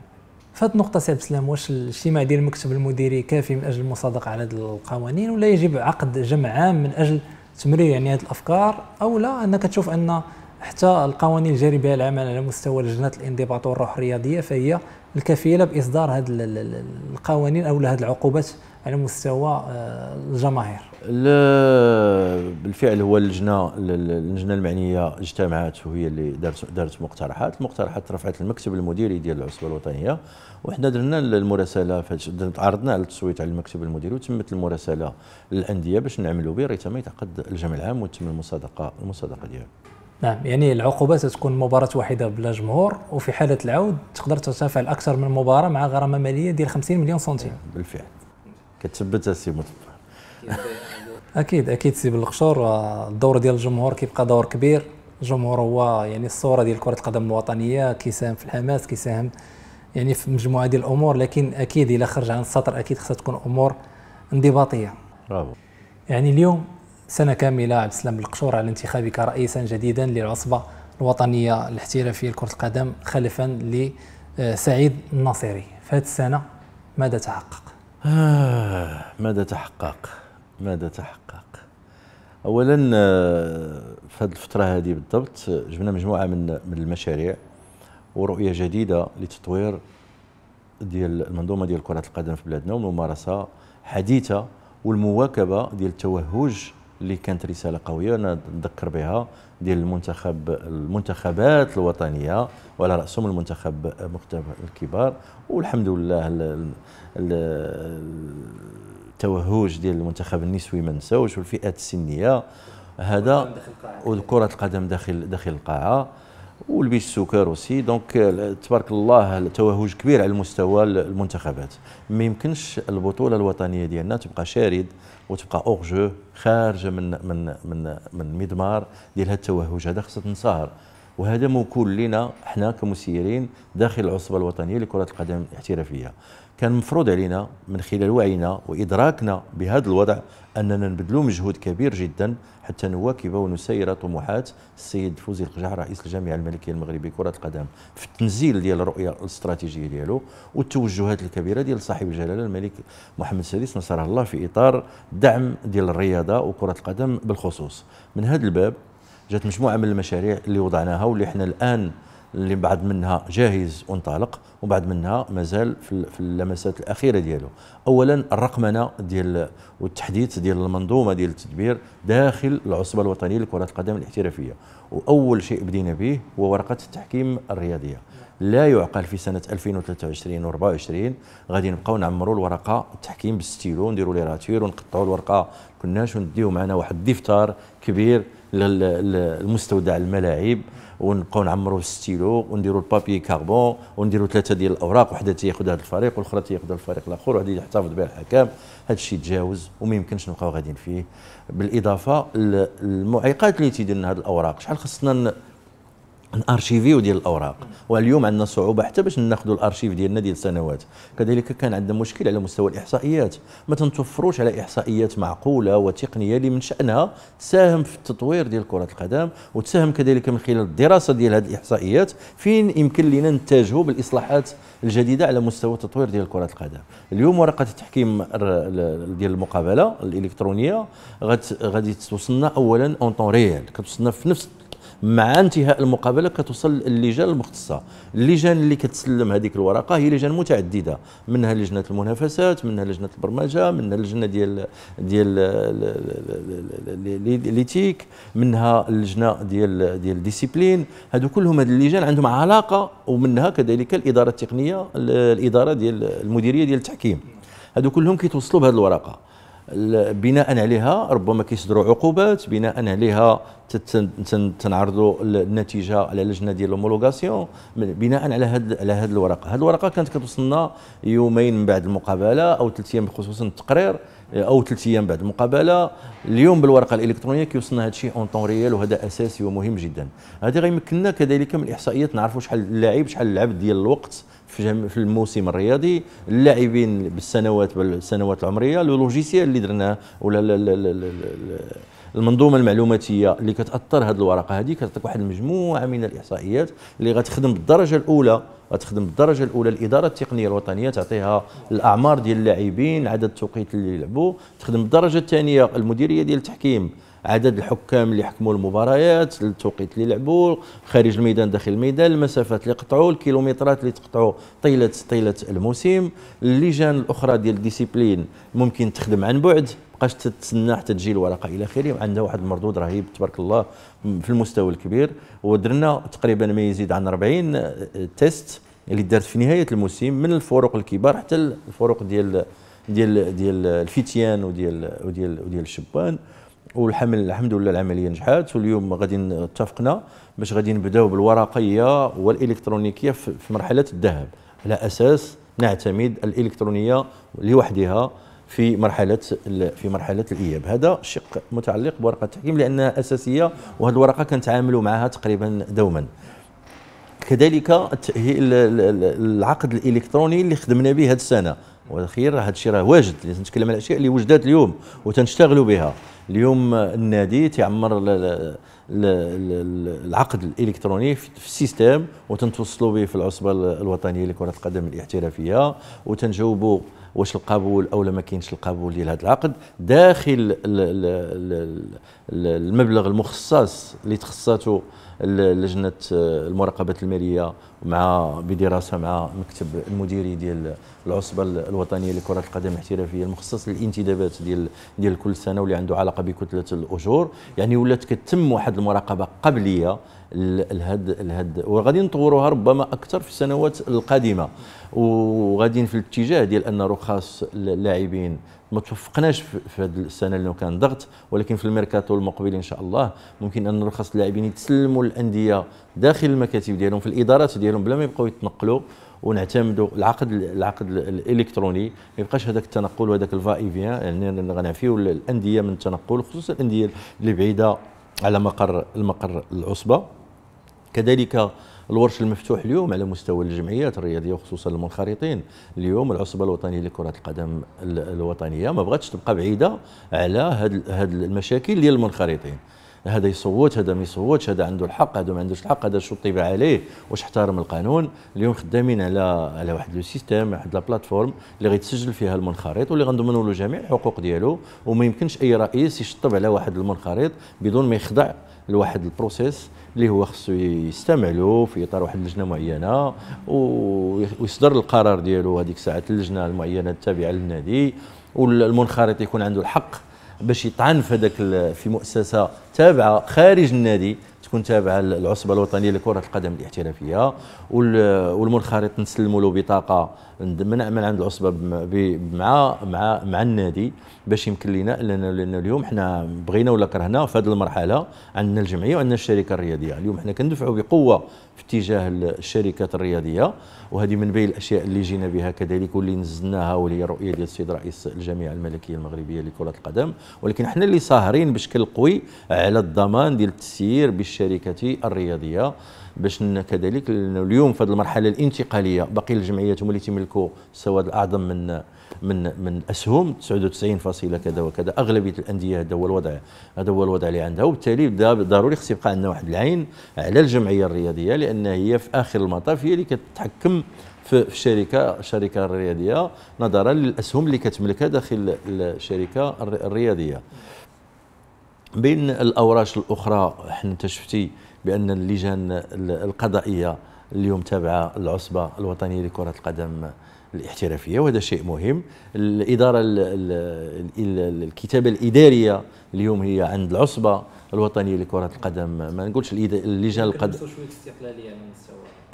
فهاد النقطه سي سلام واش الاجتماع ديال المكتب المديري كافي من اجل المصادقه على هذه القوانين ولا يجب عقد جمع عام من اجل تمرير يعني هذه الافكار او لا انك تشوف ان حتى القوانين الجاري بها العمل على مستوى لجنه الانضباط والروح الرياضيه فهي الكفيله باصدار هذه القوانين او هذه العقوبات على مستوى آه، الجماهير بالفعل هو اللجنه اللجنه المعنيه اجتمعت وهي اللي دارت دارت مقترحات المقترحات رفعت المكتب المديري ديال العصبه الوطنيه وحنا درنا المراسله تعرضنا على التصويت على المكتب المديري وتمت المراسله للانديه باش نعملوا به ريتما يتعقد الجمع العام وتم المصادقه المصادقه ديالو نعم يعني العقوبه ستكون مباراه واحده بلا جمهور وفي حاله العود تقدر ترتفع لأكثر من مباراه مع غرامه ماليه ديال 50 مليون سنتيم بالفعل كتثبت السي مطلع اكيد اكيد سي بالقشور آه، الدور ديال الجمهور كيبقى دور كبير الجمهور هو يعني الصوره ديال كره القدم الوطنيه كيساهم في الحماس كيساهم يعني في مجموعه ديال الامور لكن اكيد الا خرج عن السطر اكيد خصها تكون امور انضباطيه برافو يعني اليوم سنه كامله عبد السلام القشور على انتخابك رئيسا جديدا للعصبه الوطنيه الاحترافيه لكره القدم خلفا لسعيد الناصري فهاد السنه ماذا تحقق؟ آه ماذا تحقق؟ ماذا تحقق اولا آه، في هذه الفتره هذه بالضبط آه، جبنا مجموعه من من المشاريع ورؤيه جديده لتطوير ديال المنظومه ديال كره القدم في بلادنا وممارسه حديثه والمواكبه ديال التوهج اللي كانت رساله قويه انا نذكر بها ديال المنتخب المنتخبات الوطنيه وعلى راسهم المنتخب مختار الكبار والحمد لله ال ال التوهج ديال المنتخب النسوي ما نساوش والفئات السنيه هذا وكره القدم داخل داخل القاعه والبيش السكر وسي دونك تبارك الله التوهج كبير على مستوى المنتخبات ما يمكنش البطوله الوطنيه ديالنا تبقى شارد وتبقى اوغ جو خارجه من من من من مضمار ديال هذا التوهج هذا خصها تنصهر وهذا موكول لنا حنا كمسيرين داخل العصبه الوطنيه لكره القدم الاحترافيه كان مفروض علينا من خلال وعينا وادراكنا بهذا الوضع اننا نبذلوا مجهود كبير جدا حتى نواكب ونسير طموحات السيد فوزي القجع رئيس الجامعه الملكيه المغربيه لكره القدم في التنزيل ديال الرؤيه الاستراتيجيه ديالو والتوجهات الكبيره ديال صاحب الجلاله الملك محمد السادس نصره الله في اطار دعم ديال الرياضه وكره القدم بالخصوص من هذا الباب جات مجموعه من المشاريع اللي وضعناها واللي احنا الان اللي بعض منها جاهز وانطلق وبعد منها مازال في اللمسات الاخيره ديالو اولا الرقمنه ديال والتحديث ديال المنظومه ديال التدبير داخل العصبه الوطنيه لكره القدم الاحترافيه واول شيء بدينا به هو ورقه التحكيم الرياضيه لا يعقل في سنه 2023 و24 غادي نبقاو نعمروا الورقه التحكيم بالستيلو نديروا لي راتور ونقطعوا الورقه كناش ونديو معنا واحد الدفتر كبير للمستودع الملاعب ونبقاو نعمروا الستيلو ونديروا البابي كاربون ونديروا ثلاثه ديال الاوراق وحده تياخذها الفريق والاخرى تياخذها الفريق الاخر وحده يحتفظ بها الحكام هذا الشيء تجاوز وما يمكنش نبقاو غاديين فيه بالاضافه المعيقات اللي تيدير لنا هذه الاوراق شحال خصنا الارشيفيو ديال الاوراق واليوم عندنا صعوبه حتى باش ناخذوا الارشيف ديالنا ديال سنوات كذلك كان عندنا مشكل على مستوى الاحصائيات ما تنتوفروش على احصائيات معقوله وتقنيه اللي من شانها تساهم في التطوير ديال كره القدم وتساهم كذلك من خلال الدراسه ديال هذه الاحصائيات فين يمكن لنا نتجهوا بالاصلاحات الجديده على مستوى التطوير ديال كره القدم اليوم ورقه التحكيم ديال المقابله الالكترونيه غادي توصلنا اولا اون طون ريال كتوصلنا في نفس مع انتهاء المقابله كتوصل اللجان المختصه اللجان اللي كتسلم هذيك الورقه هي لجان متعدده منها لجنه المنافسات منها لجنه البرمجه منها اللجنه ديال ديال ليتيك منها اللجنه ديال ديال ديسيبلين هادو كلهم هاد اللجان عندهم علاقه ومنها كذلك الاداره التقنيه الاداره ديال المديريه ديال التحكيم هادو كلهم كيتوصلوا بهذه الورقه بناء عليها ربما كيصدروا عقوبات بناء عليها تنعرضوا النتيجه على لجنه ديال الهومولوغاسيون بناء على هاد على هاد الورقه هاد الورقه كانت كتوصلنا يومين من بعد المقابله او ثلاث ايام خصوصا التقرير او ثلاث ايام بعد المقابله اليوم بالورقه الالكترونيه كيوصلنا هذا الشيء اون طون ريال وهذا اساسي ومهم جدا هذا غيمكننا كذلك من الاحصائيات نعرفوا شحال اللاعب شحال لعب ديال الوقت في في الموسم الرياضي اللاعبين بالسنوات بالسنوات العمريه لو لوجيسيال اللي درناه ولا المنظومه المعلوماتيه اللي كتاثر هذه الورقه هذه كتعطيك واحد المجموعه من الاحصائيات اللي غتخدم بالدرجه الاولى غتخدم بالدرجه الاولى الاداره التقنيه الوطنيه تعطيها الاعمار ديال اللاعبين عدد التوقيت اللي يلعبوا تخدم بالدرجه الثانيه المديريه ديال التحكيم عدد الحكام اللي حكموا المباريات التوقيت اللي لعبوا خارج الميدان داخل الميدان المسافات اللي قطعوا الكيلومترات اللي تقطعوا طيله طيله الموسم اللجان الاخرى ديال الديسيبلين ممكن تخدم عن بعد مابقاش تتسنى حتى تجي الورقه الى اخره وعندها واحد المردود رهيب تبارك الله في المستوى الكبير ودرنا تقريبا ما يزيد عن 40 آه، تيست اللي دارت في نهايه الموسم من الفرق الكبار حتى الفرق ديال ديال ديال الفتيان وديال وديال وديال الشبان والحمل الحمد لله العمليه نجحت واليوم غادي اتفقنا باش غادي نبداو بالورقيه والالكترونيكيه في مرحله الذهب على اساس نعتمد الالكترونيه لوحدها في مرحله في مرحله الاياب هذا شق متعلق بورقه التحكيم لانها اساسيه وهذه الورقه كنتعاملوا معها تقريبا دوما كذلك العقد الالكتروني اللي خدمنا به هذه السنه والاخير هذا الشيء راه واجد تنتكلم على الاشياء اللي وجدات اليوم وتنشتغلوا بها اليوم النادي تعمر العقد الالكتروني في السيستم وتنتوصلوا به في العصبه الوطنيه لكره القدم الاحترافيه وتنجاوبوا واش القبول او لا ما كاينش القبول ديال هذا العقد داخل المبلغ المخصص اللي تخصصته لجنه المراقبه الماليه مع بدراسه مع مكتب المديري ديال العصبه الوطنيه لكره القدم الاحترافيه المخصص للانتدابات ديال ديال كل سنه واللي عنده علاقه بكتله الاجور يعني ولات كتم واحد المراقبه قبليه لهاد لهاد وغادي نطوروها ربما اكثر في السنوات القادمه وغاديين في الاتجاه ديال ان رخص اللاعبين ما توفقناش في هذه السنه اللي كان ضغط ولكن في الميركاتو المقبل ان شاء الله ممكن ان رخص اللاعبين يتسلموا للانديه داخل المكاتب ديالهم في الادارات ديالهم بلا ما يبقاو يتنقلوا ونعتمدوا العقد العقد الالكتروني ما يبقاش هذاك التنقل وهذاك اي فيان يعني غنعفيو الانديه من التنقل خصوصا الانديه اللي بعيده على مقر المقر العصبه كذلك الورش المفتوح اليوم على مستوى الجمعيات الرياضيه وخصوصا المنخرطين اليوم العصبه الوطنيه لكره القدم الوطنيه ما بغاتش تبقى بعيده على هاد, المشاكل ديال المنخرطين هذا يصوت هذا ما يصوتش هذا عنده الحق هذا ما عندوش الحق هذا شو طيب عليه واش احترم القانون اليوم خدامين على على واحد لو سيستيم واحد لا بلاتفورم اللي غيتسجل فيها المنخرط واللي غنضمنوا له جميع الحقوق ديالو وما يمكنش اي رئيس يشطب على واحد المنخرط بدون ما يخضع لواحد البروسيس اللي هو خصو يستمع له في اطار واحد اللجنه معينه ويصدر القرار ديالو هذيك ساعه اللجنه المعينه التابعه للنادي والمنخرط يكون عنده الحق باش يطعن في هذاك في مؤسسه تابعه خارج النادي تكون تابعه للعصبه الوطنيه لكره القدم الاحترافيه والمنخرط نسلموا له بطاقه من من عند العصبه مع مع مع النادي باش يمكن لنا لان لان اليوم حنا بغينا ولا كرهنا في هذه المرحله عندنا الجمعيه وعندنا الشركه الرياضيه اليوم حنا كندفعوا بقوه في اتجاه الشركات الرياضيه وهذه من بين الاشياء اللي جينا بها كذلك واللي نزلناها واللي هي الرؤيه ديال السيد رئيس الجامعه الملكيه المغربيه لكره القدم ولكن حنا اللي ساهرين بشكل قوي على الضمان ديال التسيير بالشركه الرياضيه باش كذلك اليوم في هذه المرحله الانتقاليه باقي الجمعيات هما اللي يمتلكوا السواد الاعظم من من من اسهم 99 فاصله كذا وكذا اغلبيه الانديه هذا هو الوضع هذا هو الوضع اللي عندها وبالتالي ضروري خص يبقى عندنا واحد العين على الجمعيه الرياضيه لان هي في اخر المطاف هي اللي كتحكم في الشركه الشركه الرياضيه نظرا للاسهم اللي كتملكها داخل الشركه الرياضيه بين الاوراش الاخرى حنا انت شفتي بان اللجان القضائيه اليوم تابعه العصبه الوطنيه لكره القدم الاحترافيه وهذا شيء مهم الاداره الكتابه الاداريه اليوم هي عند العصبه الوطنيه لكره القدم ما نقولش اللجان القدم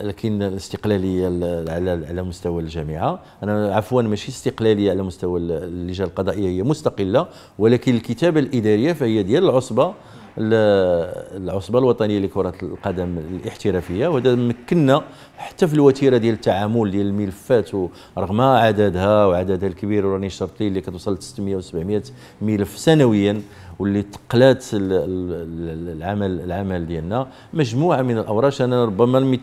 لكن الاستقلاليه على على مستوى الجامعه انا عفوا ماشي استقلاليه على مستوى اللجان القضائيه هي مستقله ولكن الكتابه الاداريه فهي ديال العصبه العصبه الوطنيه لكره القدم الاحترافيه وهذا مكننا حتى في الوتيره ديال التعامل ديال الملفات رغم عددها وعددها الكبير وراني شرط اللي كتوصل 600 و 700 ملف سنويا واللي تقلات العمل العمل ديالنا مجموعه من الاوراش انا ربما ما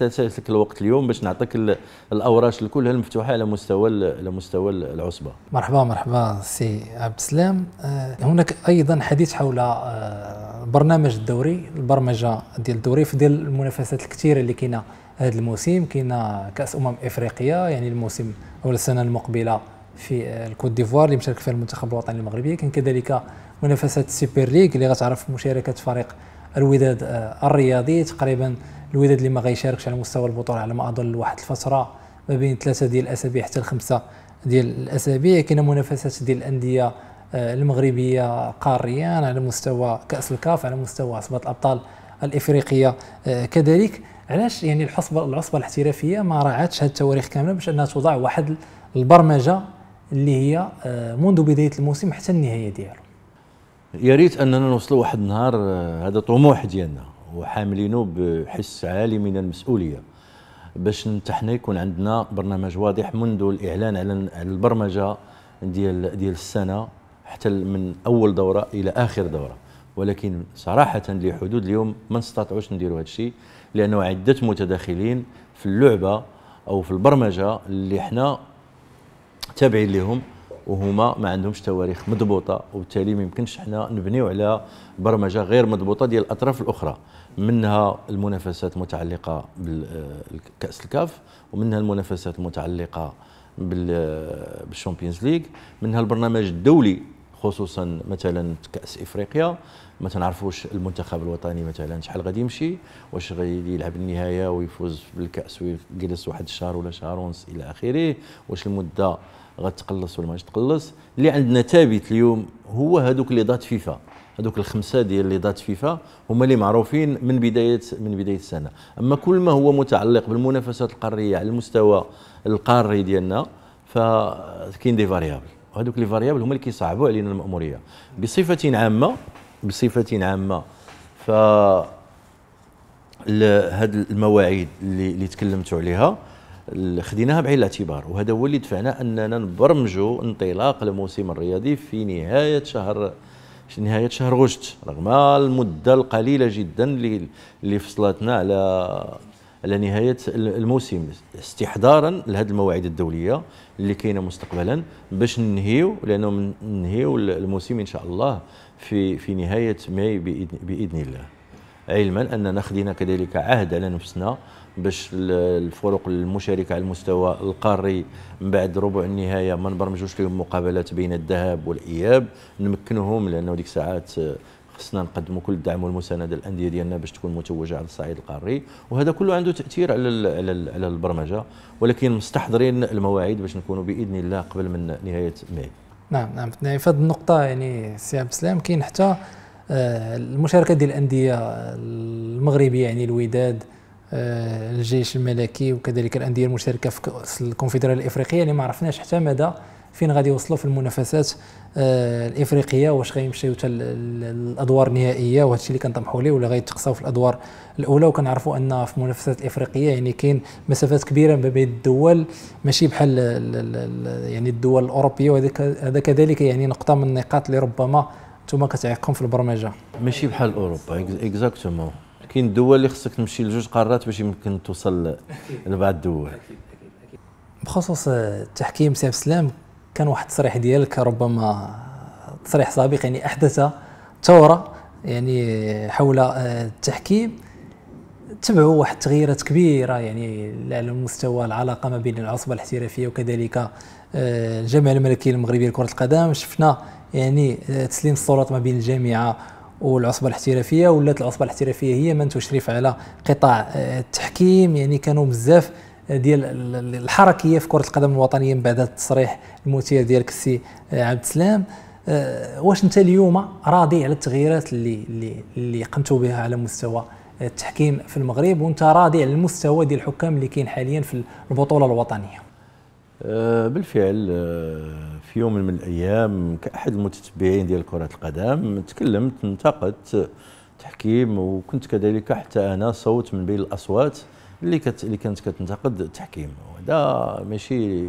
لك الوقت اليوم باش نعطيك الاوراش كلها المفتوحه على مستوى على مستوى العصبه مرحبا مرحبا سي عبد السلام آه، هناك ايضا حديث حول آه، برنامج الدوري البرمجه ديال الدوري في ديال المنافسات الكثيره اللي كاينه هذا الموسم كاينه كاس امم افريقيا يعني الموسم او السنه المقبله في آه، الكوت ديفوار اللي مشارك فيها المنتخب الوطني المغربي كان كذلك منافسه السوبر ليغ اللي غتعرف مشاركه فريق الوداد آه، الرياضي تقريبا الوداد اللي ما غيشاركش على مستوى البطوله على ما اظن واحد الفتره ما بين ثلاثه ديال الاسابيع حتى لخمسه ديال الاسابيع كاينه منافسات ديال الانديه آه، المغربيه قاريا على مستوى كاس الكاف على مستوى عصبه الابطال الافريقيه آه، كذلك علاش يعني الحصبه العصبه الاحترافيه ما راعاتش هاد التواريخ كامله باش انها توضع واحد البرمجه اللي هي منذ بدايه الموسم حتى النهايه ديالو يا ريت اننا نوصلوا واحد النهار آه، هذا طموح ديالنا وحاملينه بحس عالي من المسؤوليه باش حنا يكون عندنا برنامج واضح منذ الاعلان على البرمجه ديال ديال السنه حتى من اول دوره الى اخر دوره ولكن صراحه لحدود اليوم ما نستطيعوش نديروا هذا الشيء لانه عده متداخلين في اللعبه او في البرمجه اللي حنا تابعين لهم وهما ما عندهمش تواريخ مضبوطه وبالتالي ما يمكنش حنا نبنيو على برمجه غير مضبوطه ديال الاطراف الاخرى منها المنافسات المتعلقه بالكاس آه، الكاف ومنها المنافسات المتعلقه آه، بالشامبيونز ليغ منها البرنامج الدولي خصوصا مثلا كاس افريقيا ما تنعرفوش المنتخب الوطني مثلا شحال غادي يمشي واش غادي يلعب النهايه ويفوز بالكاس ويجلس واحد الشهر ولا شهر ونص الى اخره واش المده غتقلص ولا ما تقلص اللي عندنا ثابت اليوم هو هذوك اللي دات فيفا هذوك الخمسه ديال اللي دات فيفا هما اللي معروفين من بدايه من بدايه السنه اما كل ما هو متعلق بالمنافسات القاريه على المستوى القاري ديالنا فكاين دي فاريابل وهذوك لي فاريابل هما اللي كيصعبوا علينا الماموريه بصفه عامه بصفه عامه ف هاد المواعيد اللي, اللي تكلمتوا عليها خديناها بعين الاعتبار وهذا هو اللي دفعنا اننا نبرمجوا انطلاق الموسم الرياضي في نهايه شهر نهايه شهر غشت رغم المده القليله جدا اللي اللي فصلتنا على على نهايه الموسم استحضارا لهذه المواعيد الدوليه اللي كاينه مستقبلا باش ننهيو لانه ننهيو الموسم ان شاء الله في في نهايه ماي باذن, بإذن الله علما اننا خدينا كذلك عهد على نفسنا باش الفرق المشاركه على المستوى القاري من بعد ربع النهايه ما نبرمجوش لهم مقابلات بين الذهاب والاياب نمكنهم لانه ديك ساعات خصنا نقدموا كل الدعم والمسانده للانديه ديالنا باش تكون متوجه على الصعيد القاري وهذا كله عنده تاثير على على, على البرمجه ولكن مستحضرين المواعيد باش نكونوا باذن الله قبل من نهايه ماي نعم نعم في هذه النقطه يعني سي عبد السلام كاين حتى آه، المشاركه ديال الانديه المغربيه يعني الوداد آه، الجيش الملكي وكذلك الانديه المشاركه في الكونفدراليه الافريقيه اللي يعني ما عرفناش حتى مدى فين غادي يوصلوا في المنافسات آه، الافريقيه واش غيمشيو حتى الادوار النهائيه وهذا الشيء اللي كنطمحوا ليه ولا غيتقصاو في الادوار الاولى وكنعرفوا ان في المنافسات الافريقيه يعني كاين مسافات كبيره ما بين الدول ماشي بحال يعني الدول الاوروبيه وهذا كذلك يعني نقطه من النقاط اللي ربما انتم كتعيقكم في البرمجه ماشي بحال اوروبا اكزاكتومون كاين دول اللي خصك تمشي لجوج قارات باش يمكن توصل لبعض الدول بخصوص التحكيم سي السلام كان واحد التصريح ديالك ربما تصريح سابق يعني احدث ثوره يعني حول آه، التحكيم تبعوا واحد التغييرات كبيره يعني على المستوى العلاقه ما بين العصبه الاحترافيه وكذلك الجامعه آه، الملكيه المغربيه لكره القدم شفنا يعني آه، تسليم السلطات ما بين الجامعه والعصبه الاحترافيه ولات العصبه الاحترافيه هي من تشرف على قطاع التحكيم يعني كانوا بزاف ديال الحركيه في كره القدم الوطنيه من بعد التصريح المثير ديالك السي آه، عبد السلام آه، واش انت اليوم راضي على التغييرات اللي اللي اللي قمتوا بها على مستوى آه، التحكيم في المغرب وانت راضي على المستوى ديال الحكام اللي كاين حاليا في البطوله الوطنيه بالفعل في يوم من الايام كاحد المتتبعين ديال كره القدم تكلمت انتقدت تحكيم وكنت كذلك حتى انا صوت من بين الاصوات اللي كت اللي كانت كتنتقد التحكيم وهذا ماشي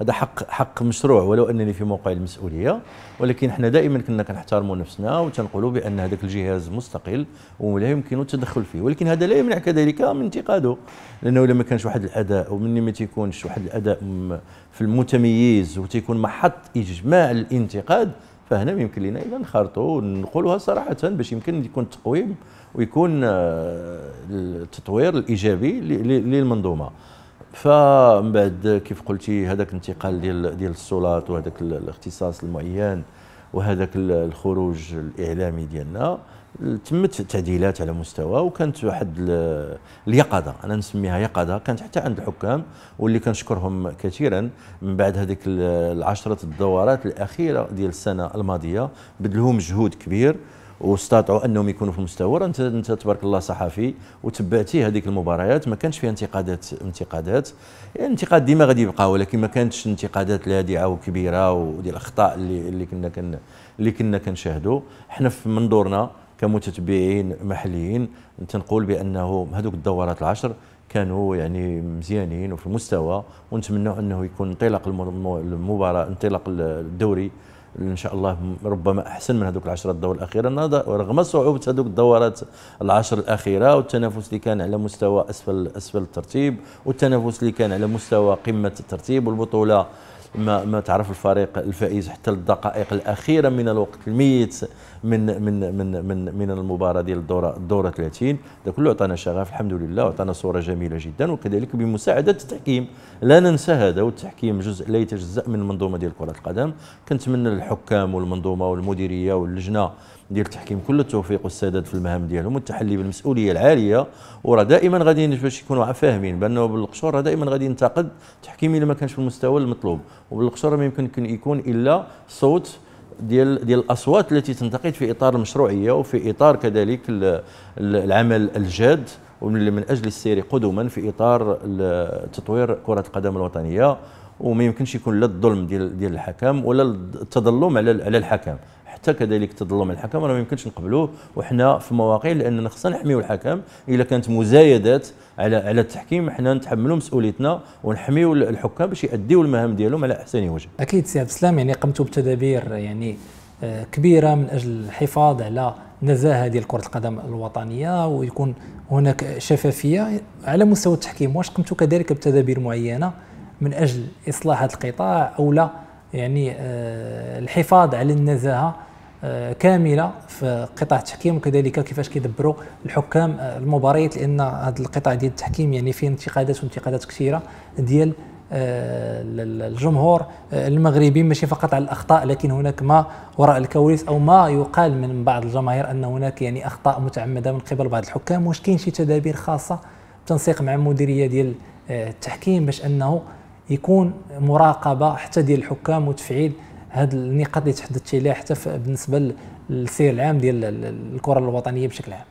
هذا حق حق مشروع ولو انني في موقع المسؤوليه ولكن حنا دائما كنا كنحترموا نفسنا وتنقولوا بان هذاك الجهاز مستقل ولا يمكن التدخل فيه ولكن هذا لا يمنع كذلك من انتقاده لانه لما كانش واحد الاداء ومني ما تيكونش واحد الاداء في المتميز وتيكون محط اجماع الانتقاد فهنا يمكن لنا اذا نخرطوا ونقولها صراحه باش يمكن يكون التقويم ويكون آه، التطوير الايجابي للمنظومه فمن بعد كيف قلتي هذاك الانتقال ديال ديال السلطات وهذاك الاختصاص المعين وهذاك الخروج الاعلامي ديالنا تمت تعديلات على مستوى وكانت واحد اليقظه انا نسميها يقظه كانت حتى عند الحكام واللي كنشكرهم كثيرا من بعد هذيك العشره الدورات الاخيره ديال السنه الماضيه بذلوا مجهود كبير واستطاعوا انهم يكونوا في المستوى انت انت تبارك الله صحفي وتبعتي هذيك المباريات ما كانش فيها انتقادات انتقادات الانتقاد ديما غادي يبقى ولكن ما كانتش انتقادات لاذعه وكبيره وديال الاخطاء اللي اللي كنا كن اللي كنا كنشاهدوا حنا في منظورنا كمتتبعين محليين تنقول بانه هذوك الدورات العشر كانوا يعني مزيانين وفي المستوى ونتمنى انه يكون انطلاق المباراه انطلاق الدوري ان شاء الله ربما احسن من هذوك العشره الدور الاخيره رغم صعوبه هذوك الدورات العشر الاخيره والتنافس اللي كان على مستوى اسفل اسفل الترتيب والتنافس اللي كان على مستوى قمه الترتيب والبطوله ما ما تعرف الفريق الفائز حتى الدقائق الاخيره من الوقت الميت من من من من من المباراه ديال الدوره الدوره 30 ده كله عطانا شغف الحمد لله وعطانا صوره جميله جدا وكذلك بمساعده التحكيم لا ننسى هذا والتحكيم جزء لا يتجزا من المنظومه ديال كره القدم كنتمنى الحكام والمنظومه والمديريه واللجنه ديال التحكيم كل التوفيق والسداد في المهام ديالهم والتحلي بالمسؤوليه العاليه وراه دائما غادي باش يكونوا فاهمين بانه بالقشور راه دائما غادي ينتقد التحكيم الا ما كانش في المستوى المطلوب وبالقشور ما يمكن يكون الا صوت ديال ديال الاصوات التي تنتقد في اطار المشروعيه وفي اطار كذلك العمل الجاد ومن من اجل السير قدما في اطار تطوير كره القدم الوطنيه وما يمكنش يكون لا الظلم ديال ديال الحكم ولا التظلم على على الحكم حتى كذلك تظلم الحكم راه ما يمكنش نقبلوه وحنا في مواقع لاننا خصنا نحميو الحكم الا كانت مزايدات على على التحكيم حنا نتحملوا مسؤوليتنا ونحميو الحكام باش يؤديوا المهام ديالهم على احسن وجه اكيد سي عبد السلام يعني قمتوا بتدابير يعني آه، كبيره من اجل الحفاظ على نزاهه ديال كره القدم الوطنيه ويكون هناك شفافيه على مستوى التحكيم واش قمتوا كذلك بتدابير معينه من اجل اصلاح هذا القطاع او لا يعني آه، الحفاظ على النزاهه كامله في قطاع التحكيم وكذلك كيفاش كيدبروا الحكام المباريات لان هذا القطاع ديال التحكيم يعني فيه انتقادات وانتقادات كثيره ديال آه، الجمهور آه، المغربي ماشي فقط على الاخطاء لكن هناك ما وراء الكواليس او ما يقال من بعض الجماهير ان هناك يعني اخطاء متعمده من قبل بعض الحكام واش كاين شي تدابير خاصه تنسيق مع المديريه ديال آه، التحكيم باش انه يكون مراقبه حتى ديال الحكام وتفعيل هاد النقاط اللي تحدثت عليها حتى بالنسبه للسير العام ديال الكره الوطنيه بشكل عام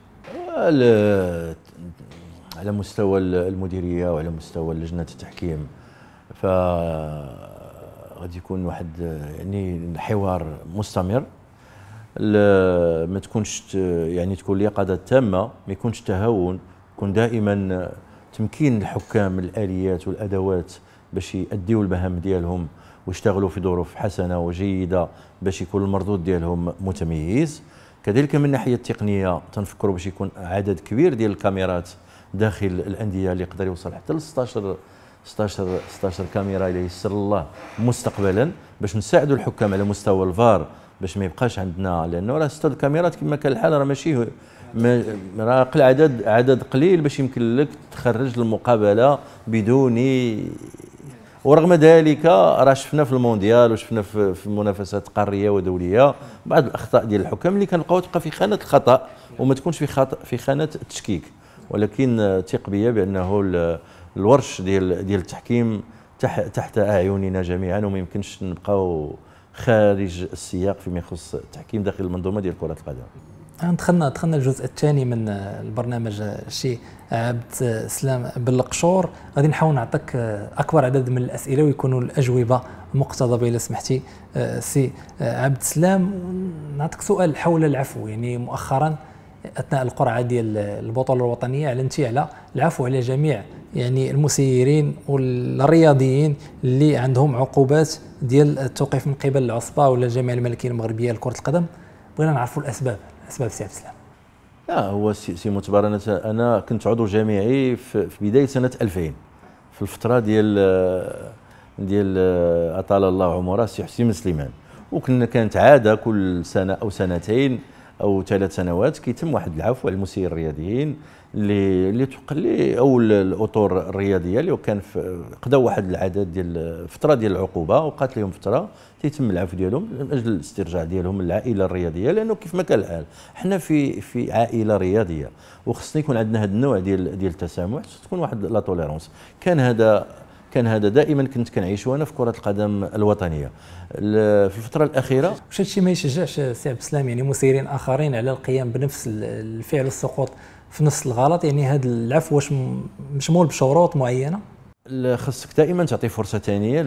على مستوى المديريه وعلى مستوى لجنه التحكيم ف غادي يكون واحد يعني حوار مستمر ما تكونش يعني تكون اليقظه تامه ما يكونش تهاون يكون دائما تمكين الحكام الاليات والادوات باش يؤديوا المهام ديالهم واشتغلوا في ظروف حسنه وجيده باش يكون المردود ديالهم متميز كذلك من الناحيه التقنيه تنفكروا باش يكون عدد كبير ديال الكاميرات داخل الانديه اللي يقدر يوصل حتى ل 16 16 16 كاميرا الى يسر الله مستقبلا باش نساعدوا الحكام على مستوى الفار باش ما يبقاش عندنا لانه راه 6 الكاميرات كما كان الحال راه ماشي راه عدد عدد قليل باش يمكن لك تخرج المقابله بدون ورغم ذلك راه شفنا في المونديال وشفنا في, منافسات قاريه ودوليه بعض الاخطاء ديال الحكام اللي كنلقاو تبقى في خانه الخطا وما تكونش في خطا في خانه التشكيك ولكن ثق بيا بانه الورش ديال ديال التحكيم تحت اعيننا جميعا وما يمكنش نبقاو خارج السياق فيما يخص التحكيم داخل المنظومه ديال كره القدم دخلنا دخلنا الجزء الثاني من البرنامج الشيء آه، عبد السلام بالقشور غادي نحاول نعطيك آه، اكبر عدد من الاسئله ويكونوا الاجوبه مقتضبه الا سمحتي آه، سي عبد السلام نعطيك سؤال حول العفو يعني مؤخرا اثناء القرعه ديال البطوله الوطنيه اعلنتي على العفو على جميع يعني المسيرين والرياضيين اللي عندهم عقوبات ديال التوقيف من قبل العصبه ولا الجمعيه الملكيه المغربيه لكره القدم بغينا نعرفوا الاسباب اسباب عبد السلام؟ لا هو سي معتبر انا انا كنت عضو جامعي في بدايه سنه 2000 في الفتره ديال ديال اطال الله عمره سي حسين سليمان وكنا كانت عاده كل سنه او سنتين او ثلاث سنوات كيتم واحد العفو على المسير الرياضيين اللي اللي لي او الاطر الرياضيه اللي كان قدا واحد العدد ديال فتره ديال العقوبه وقات لهم فتره تيتم العفو ديالهم من اجل الاسترجاع ديالهم للعائله الرياضيه لانه كيف ما كان الحال حنا في في عائله رياضيه وخصنا يكون عندنا هذا النوع ديال ديال التسامح تكون واحد لا توليرونس كان هذا كان هذا دائما كنت كنعيش وانا في كره القدم الوطنيه في الفتره الاخيره واش هادشي ما يشجعش سي عبد السلام يعني مسيرين اخرين على القيام بنفس الفعل السقوط في نفس الغلط يعني هذا العفو واش مشمول بشروط معينه خصك دائما تعطي فرصه ثانيه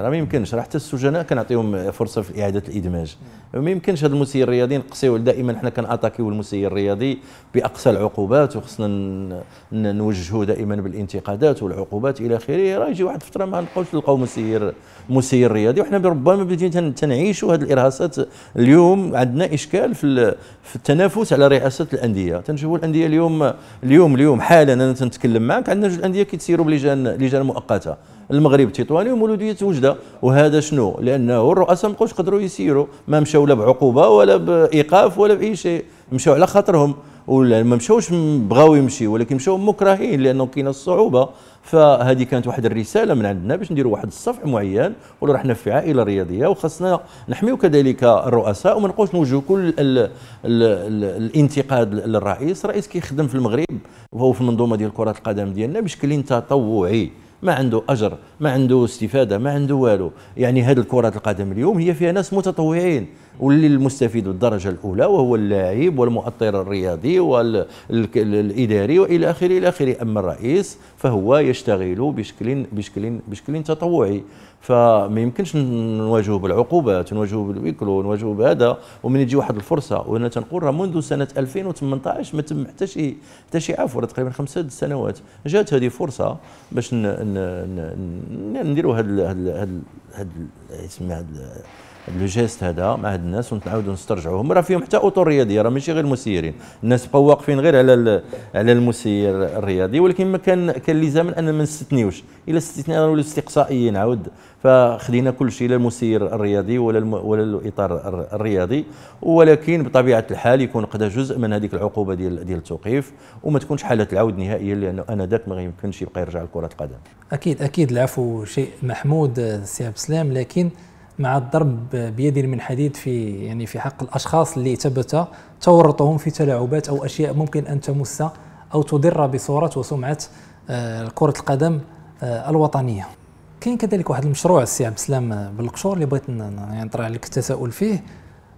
راه ما يمكنش راه حتى السجناء كنعطيهم فرصه في اعاده الادماج ما يمكنش هذا المسير الرياضي نقصيو دائما حنا كناتاكيو المسير الرياضي باقصى العقوبات وخصنا نوجهو دائما بالانتقادات والعقوبات الى اخره راه يجي واحد الفتره ما نبقاوش نلقاو مسير مسير رياضي وحنا ربما بدينا تنعيشوا هذه الارهاصات اليوم عندنا اشكال في في التنافس على رئاسه الانديه تنشوفوا الانديه اليوم اليوم اليوم حالا انا تنتكلم معك عندنا جوج الانديه كيتسيروا بلجان لجان مؤقته المغرب تطواني ومولوديه وجده وهذا شنو لانه الرؤساء ما بقوش قدروا يسيروا ما مشاو لا بعقوبه ولا بايقاف ولا باي شيء مشاو على خاطرهم ولا ما مشاوش بغاو يمشي ولكن مشاو مكرهين لانه كاينه الصعوبه فهذه كانت واحد الرساله من عندنا باش نديروا واحد الصفح معين ولا رحنا في عائله رياضيه وخصنا نحميو كذلك الرؤساء وما نبقاوش نوجهوا كل الـ ال ال الانتقاد للرئيس الرئيس كيخدم في المغرب وهو في المنظومه ديال كره القدم ديالنا بشكل تطوعي ما عنده اجر ما عنده استفاده ما عنده والو يعني هذه كره القدم اليوم هي فيها ناس متطوعين واللي المستفيد الدرجه الاولى وهو اللاعب والمؤطر الرياضي والاداري والى اخره الى اخره اما الرئيس فهو يشتغل بشكل بشكل بشكل تطوعي فما يمكنش نواجهه بالعقوبات نواجهه بالويكلو ونواجهه بهذا ومن يجي واحد الفرصه وانا تنقول منذ سنه 2018 ما تم حتى شي حتى شي عفو تقريبا خمسة سنوات جات هذه فرصه باش نديروا هذا هذا هذا هذا لو جيست هذا مع هاد الناس ونعاودو نسترجعوهم راه فيهم حتى اطر رياضيه راه ماشي غير المسيرين الناس بقاو واقفين غير على على المسير الرياضي ولكن ما كان كان لزاما ان ما نستثنيوش الا استثناء ولا استقصائيين عاود فخدينا كل شيء لا المسير الرياضي ولا الم... ولا الاطار الرياضي ولكن بطبيعه الحال يكون قدا جزء من هذيك العقوبه ديال ديال التوقيف وما تكونش حاله العود نهائيا لانه انا ذاك ما يمكنش يبقى يرجع لكره القدم اكيد اكيد العفو شيء محمود سي عبد السلام لكن مع الضرب بيد من حديد في يعني في حق الاشخاص اللي ثبت تورطهم في تلاعبات او اشياء ممكن ان تمس او تضر بصوره وسمعه آه، كره القدم آه، الوطنيه كاين كذلك واحد المشروع السي عبد السلام آه، بالقشور اللي بغيت يعني نطرح لك التساؤل فيه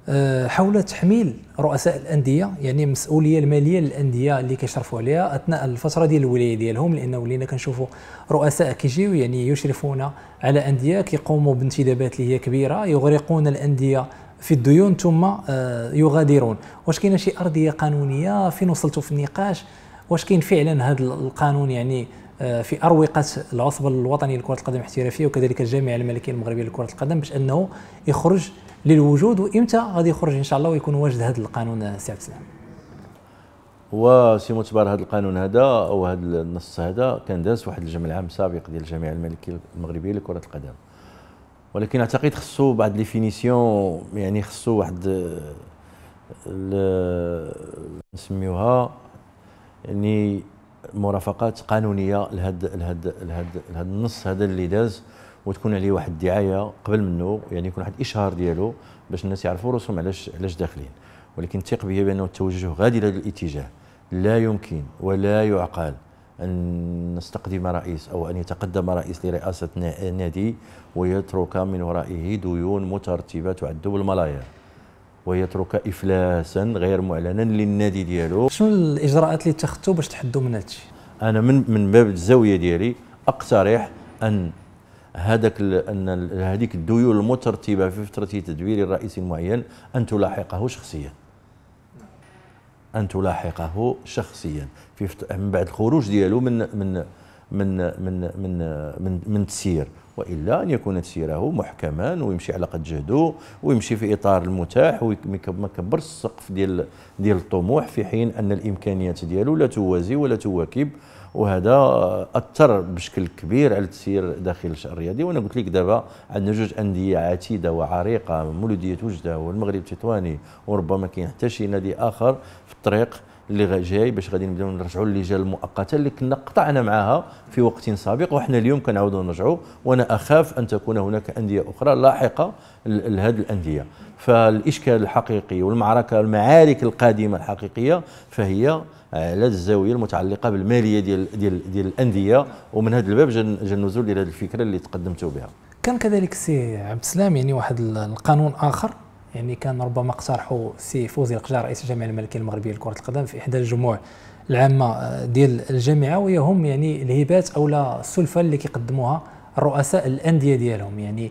آه، حول تحميل رؤساء الانديه يعني المسؤوليه الماليه للانديه اللي كيشرفوا عليها اثناء الفتره ديال الولايه ديالهم لانه ولينا كنشوفوا رؤساء كيجيو يعني يشرفون على انديه كيقوموا بانتدابات اللي هي كبيره يغرقون الانديه في الديون ثم آه، يغادرون واش كاينه شي ارضيه قانونيه فين وصلتوا في النقاش واش كاين فعلا هذا القانون يعني آه، في اروقه العصبه الوطنيه لكره القدم الاحترافيه وكذلك الجامعه الملكيه المغربيه لكره القدم باش انه يخرج للوجود وامتى غادي يخرج ان شاء الله ويكون واجد هذا القانون سي عبد السلام هو سي متبار هذا القانون هذا او هذا النص هذا كان داز واحد الجمع العام سابق ديال الجامعه الملكيه المغربيه لكره القدم ولكن اعتقد خصو بعض لي فينيسيون يعني خصو واحد نسميوها يعني مرافقات قانونيه لهذا لهذا لهذا النص هذا اللي داز وتكون عليه واحد الدعايه قبل منه يعني يكون واحد الاشهار ديالو باش الناس يعرفوا راسهم علاش علاش داخلين ولكن ثق بي بانه التوجه غادي لهذا الاتجاه لا يمكن ولا يعقل ان نستقدم رئيس او ان يتقدم رئيس لرئاسه نادي ويترك من ورائه ديون مترتبه تعد بالملايير ويترك افلاسا غير معلنا للنادي ديالو شنو الاجراءات اللي اتخذتوا باش تحدوا من هادشي انا من من باب الزاويه ديالي اقترح ان هذاك ان هذيك الديول المترتبه في فتره تدبير رئيس معين ان تلاحقه شخصيا ان تلاحقه شخصيا في من بعد الخروج ديالو من من من من من من, من تسير والا ان يكون تسيره محكما ويمشي على قد جهده ويمشي في اطار المتاح وما يكبرش السقف ديال ديال الطموح في حين ان الامكانيات ديالو لا توازي ولا تواكب وهذا اثر بشكل كبير على التسيير داخل الشان الرياضي وانا قلت لك دابا عندنا جوج انديه عتيده وعريقه مولوديه وجده والمغرب التطواني وربما كاين حتى شي نادي اخر في الطريق اللي جاي باش غادي نبداو نرجعوا للجال المؤقته اللي كنا قطعنا معاها في وقت سابق وحنا اليوم كنعاودوا نرجعوا وانا اخاف ان تكون هناك انديه اخرى لاحقه لهذه الانديه فالاشكال الحقيقي والمعركه المعارك القادمه الحقيقيه فهي على الزاويه المتعلقه بالماليه ديال ديال ديال الانديه ومن هذا الباب جا النزول الى هذه الفكره اللي تقدمتوا بها كان كذلك السي عبد السلام يعني واحد القانون اخر يعني كان ربما اقترحه السي فوزي القجار رئيس الجامعه الملكيه المغربيه لكره القدم في احدى الجموع العامه آه، ديال الجامعه ويهم يعني الهبات او السلفه اللي كيقدموها رؤساء الانديه ديالهم يعني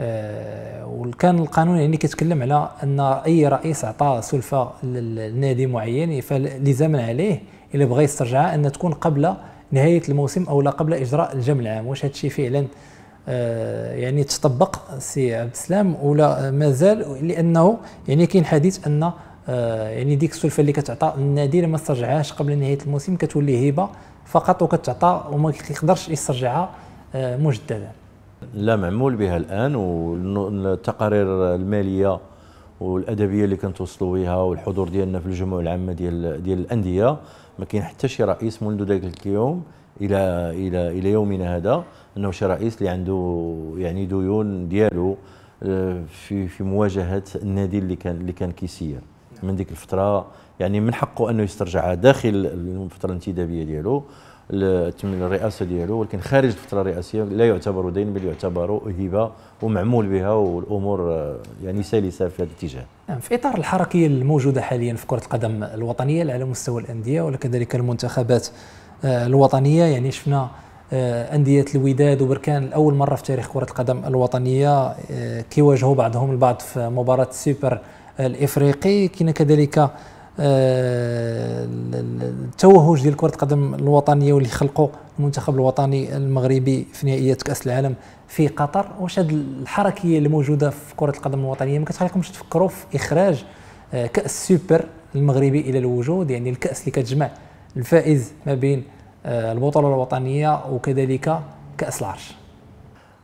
آه، وكان القانون يعني كيتكلم على ان اي رئيس عطى سلفه لنادي معين فلزاما عليه الا بغى يسترجعها ان تكون قبل نهايه الموسم او لا قبل اجراء الجمع العام واش هذا الشيء فعلا آه، يعني تطبق سي عبد السلام ولا مازال لانه يعني كاين حديث ان آه، يعني ديك السلفه اللي كتعطى النادي ما استرجعهاش قبل نهايه الموسم كتولي هبه فقط وكتعطى وما كيقدرش يسترجعها مجددا لا معمول بها الان والتقارير الماليه والادبيه اللي كنتوصلوا بها والحضور ديالنا في الجمع العامه ديال ديال الانديه ما كاين حتى شي رئيس منذ ذاك اليوم الى الى الى يومنا هذا انه شي رئيس اللي عنده يعني ديون ديالو آه، في في مواجهه النادي اللي كان اللي كان كيسير من ديك الفتره يعني من حقه انه يسترجعها داخل الفتره الانتدابيه ديالو من الرئاسه ديالو ولكن خارج الفتره الرئاسيه لا يعتبر دين بل يعتبر هبه ومعمول بها والامور آه، يعني سلسه في هذا الاتجاه. نعم، في اطار الحركيه الموجوده حاليا في كره القدم الوطنيه على مستوى الانديه وكذلك المنتخبات آه، الوطنيه يعني شفنا آه، أندية الوداد وبركان لأول مرة في تاريخ كرة القدم الوطنية كيواجهوا بعضهم البعض في مباراة السوبر الإفريقي كاين كذلك التوهج ديال كره القدم الوطنيه واللي خلقوا المنتخب الوطني المغربي في نهائيات كاس العالم في قطر واش هذه الحركيه اللي موجوده في كره القدم الوطنيه ما كتخليكمش تفكروا في اخراج آه، كاس سوبر المغربي الى الوجود يعني الكاس اللي كتجمع الفائز ما بين آه، البطوله الوطنيه وكذلك كاس العرش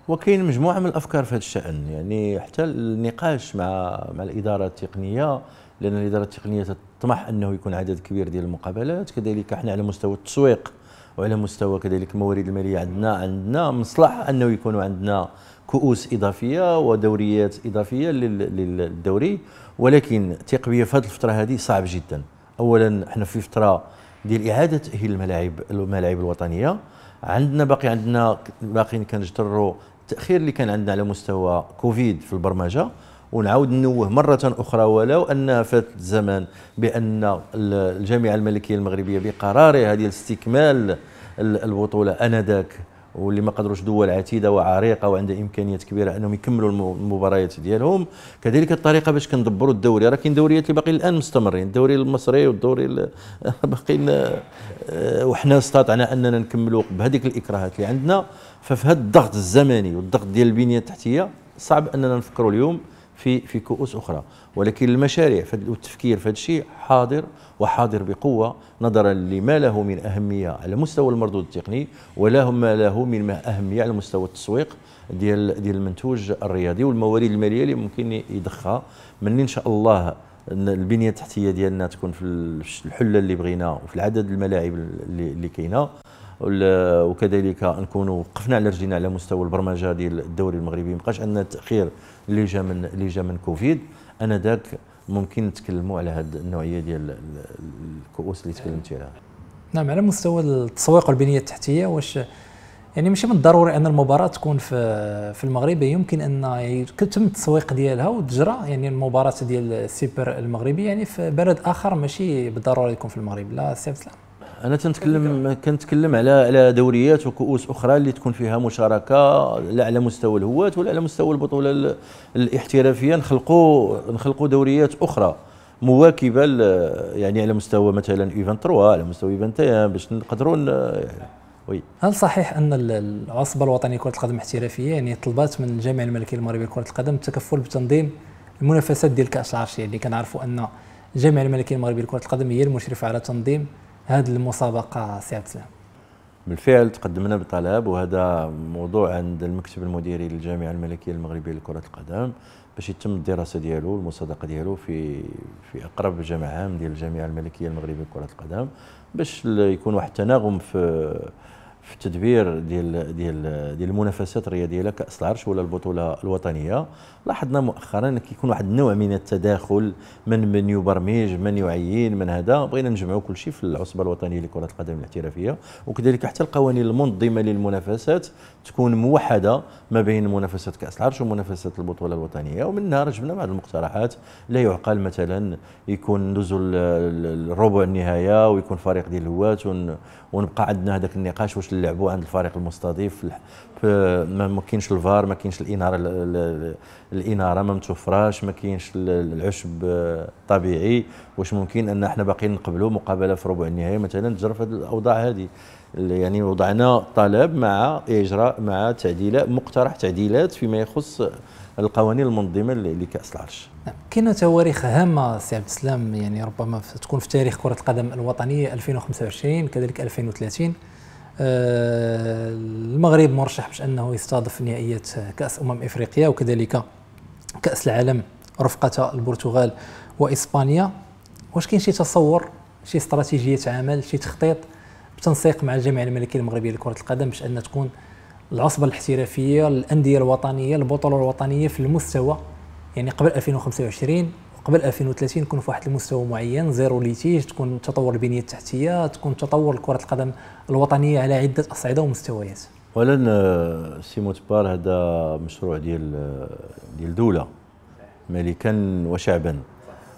وكاين مجموعه من الافكار في هذا الشان يعني حتى النقاش مع مع الاداره التقنيه لان الاداره التقنيه طمح انه يكون عدد كبير ديال المقابلات كذلك احنا على مستوى التسويق وعلى مستوى كذلك الموارد الماليه عندنا عندنا مصلحه انه يكون عندنا كؤوس اضافيه ودوريات اضافيه للدوري ولكن تقبيه بيا في هذه الفتره هذه صعب جدا اولا احنا في فتره ديال اعاده تاهيل الملاعب الملاعب الوطنيه عندنا باقي عندنا باقيين كنجتروا التاخير اللي كان عندنا على مستوى كوفيد في البرمجه ونعاود نوه مرة أخرى ولو أن فات الزمان بأن الجامعة الملكية المغربية بقرارها ديال استكمال البطولة أنذاك واللي ما قدروش دول عتيده وعريقه وعندها امكانيات كبيره انهم يكملوا المباريات ديالهم كذلك الطريقه باش كندبروا الدوري راه كاين دوريات اللي باقي الان مستمرين الدوري المصري والدوري باقيين آه، وحنا استطعنا اننا نكملوا بهذيك الاكراهات اللي عندنا ففي هذا الضغط الزمني والضغط ديال البنيه التحتيه صعب اننا نفكروا اليوم في في كؤوس اخرى ولكن المشاريع والتفكير في هذا الشيء حاضر وحاضر بقوه نظرا لما له من اهميه على مستوى المردود التقني ولا ما له من اهميه على مستوى التسويق ديال ديال المنتوج الرياضي والموارد الماليه اللي ممكن يضخها من ان شاء الله البنيه التحتيه ديالنا تكون في الحله اللي بغينا وفي العدد الملاعب اللي, اللي كاينه وكذلك نكونوا وقفنا على رجلينا على مستوى البرمجه ديال الدوري المغربي مابقاش عندنا تاخير اللي جا من اللي جا من كوفيد انا ذاك ممكن نتكلموا على هذه النوعيه ديال الكؤوس اللي تكلمتي عليها نعم على مستوى التسويق والبنيه التحتيه واش يعني ماشي من الضروري ان المباراه تكون في في المغرب يمكن ان يتم التسويق ديالها وتجرى يعني المباراه ديال السوبر المغربي يعني في بلد اخر ماشي بالضروره يكون في المغرب لا سي سلام انا تنتكلم كنتكلم على على دوريات وكؤوس اخرى اللي تكون فيها مشاركه لا على مستوى الهواة ولا على مستوى البطوله الاحترافيه نخلقوا نخلقوا دوريات اخرى مواكبه يعني على مستوى مثلا ايفان 3 على مستوى ايفان 21 باش نقدروا آه، يعني، وي هل صحيح ان العصبه الوطنيه لكره القدم الاحترافيه يعني طلبات من الجامعه الملكيه المغربيه لكره القدم التكفل بتنظيم المنافسات ديال كاس العرش اللي كنعرفوا ان الجامعه الملكيه المغربيه لكره القدم هي المشرفه على تنظيم هذه المسابقه سي عبد السلام بالفعل تقدمنا بطلب وهذا موضوع عند المكتب المديري للجامعه الملكيه المغربيه لكره القدم باش يتم الدراسه ديالو والمصادقه ديالو في في اقرب جامع عام ديال الجامعه الملكيه المغربيه لكره القدم باش يكون واحد التناغم في في التدبير ديال ديال ديال المنافسات الرياضيه لا كاس العرش ولا البطوله الوطنيه لاحظنا مؤخرا كيكون واحد النوع من التداخل من من يبرمج من يعين من هذا بغينا نجمعوا كل شيء في العصبه الوطنيه لكره القدم الاحترافيه وكذلك حتى القوانين المنظمه للمنافسات تكون موحده ما بين منافسات كاس العرش ومنافسات البطوله الوطنيه ومنها رجبنا بعض المقترحات لا يعقل مثلا يكون ندوزوا الربع النهايه ويكون فريق ديال الهوات ونبقى عندنا هذاك النقاش واش لعبوا عند الفريق المستضيف ما كاينش الفار ما كاينش الاناره الاناره ما متوفراش ما كاينش العشب الطبيعي واش ممكن ان احنا باقيين نقبلوا مقابله في ربع النهائي مثلا تجرى في هذه الاوضاع هذه يعني وضعنا طلب مع اجراء مع تعديلات مقترح تعديلات فيما يخص القوانين المنظمه لكاس العرش كاينه تواريخ هامه سي عبد السلام يعني ربما تكون في تاريخ كره القدم الوطنيه 2025 كذلك 2030 آه، المغرب مرشح باش انه يستضيف نهائيات كاس امم افريقيا وكذلك كاس العالم رفقه البرتغال واسبانيا واش كاين شي تصور شي استراتيجيه عمل شي تخطيط بالتنسيق مع الجامعه الملكيه المغربيه لكره القدم باش ان تكون العصبه الاحترافيه الانديه الوطنيه البطوله الوطنيه في المستوى يعني قبل 2025 قبل 2030 نكون في واحد المستوى معين زيرو ليتيج تكون تطور البنيه التحتيه تكون تطور كره القدم الوطنيه على عده اصعده ومستويات اولا آه، سي موتبار هذا مشروع ديال آه، ديال دوله ملكا وشعبا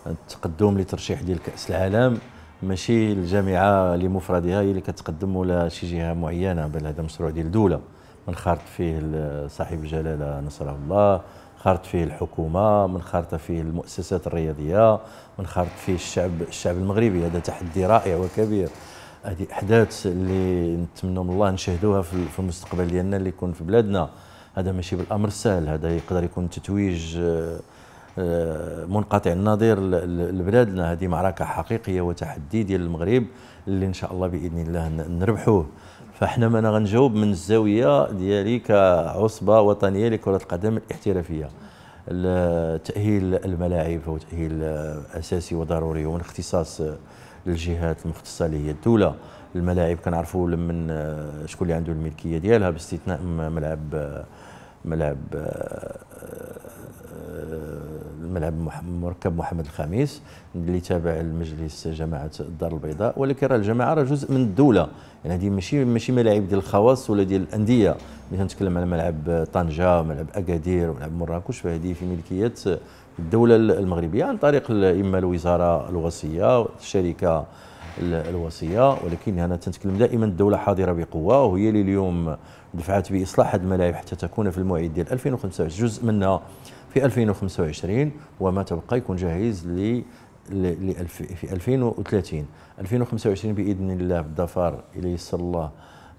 التقدم لترشيح ديال كاس العالم ماشي الجامعه لمفردها هي اللي كتقدم ولا شي جهه معينه بل هذا مشروع ديال دوله منخرط فيه آه، صاحب الجلاله نصره الله خرط فيه الحكومه منخرطه فيه المؤسسات الرياضيه منخرط فيه الشعب الشعب المغربي هذا تحدي رائع وكبير هذه احداث اللي نتمنى من الله نشهدوها في المستقبل ديالنا اللي يكون في بلادنا هذا ماشي بالامر السهل هذا يقدر يكون تتويج آه، آه، منقطع النظير لبلادنا هذه معركه حقيقيه وتحدي ديال المغرب اللي ان شاء الله باذن الله نربحوه فاحنا ما غنجاوب من الزاويه ديالي كعصبه وطنيه لكره القدم الاحترافيه تاهيل الملاعب هو تاهيل اساسي وضروري ومن اختصاص الجهات المختصه اللي هي الدوله الملاعب كنعرفوا لمن شكون اللي عنده الملكيه ديالها باستثناء ملعب ملعب الملعب مركب محمد الخامس اللي تابع المجلس جماعه الدار البيضاء ولكن راه الجماعه راه جزء من الدوله يعني هذه ماشي ماشي ملاعب ديال الخواص ولا ديال الانديه اللي تنتكلم على ملعب طنجه وملعب اكادير وملعب مراكش فهذه في ملكيه الدوله المغربيه عن طريق اما الوزاره الوصيه الشركه الوصيه ولكن انا تنتكلم دائما الدوله حاضره بقوه وهي اللي اليوم دفعت باصلاح هذه الملاعب حتى تكون في الموعد ديال 2025 جزء منها في 2025 وما تبقى يكون جاهز ل في 2030 2025 باذن الله بالظفر الى يسر الله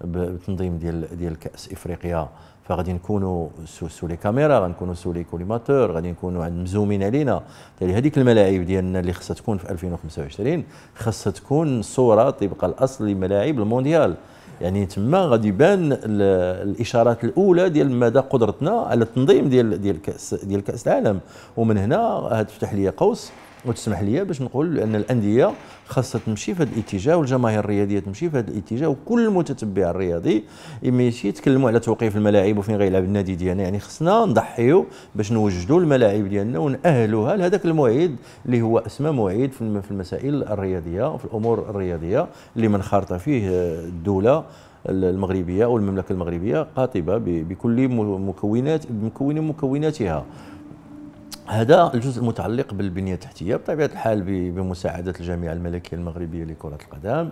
بتنظيم ديال ديال كاس افريقيا فغادي نكونوا سو لي كاميرا غنكونوا سو لي كوليماتور غادي نكونوا عند مزومين علينا بالتالي هذيك الملاعب ديالنا اللي خصها تكون في 2025 خصها تكون صوره طبق الاصل لملاعب المونديال يعني تما غادي يبان الاشارات الاولى ديال مدى قدرتنا على التنظيم ديال ديال كاس ديال كاس العالم ومن هنا تفتح لي قوس وتسمح لي باش نقول ان الانديه خاصها تمشي في هذا الاتجاه والجماهير الرياضيه تمشي في هذا الاتجاه وكل متتبع الرياضي ماشي يتكلموا على توقيف الملاعب وفين غيلعب النادي ديالنا يعني خصنا نضحيو باش نوجدوا الملاعب ديالنا ونأهلوها لهذاك الموعد اللي هو اسمه موعد في المسائل الرياضيه وفي الامور الرياضيه اللي منخرطه فيه الدوله المغربيه او المملكه المغربيه قاطبه بكل مكونات بمكون مكوناتها هذا الجزء المتعلق بالبنيه التحتيه بطبيعه الحال بمساعده الجامعه الملكيه المغربيه لكره القدم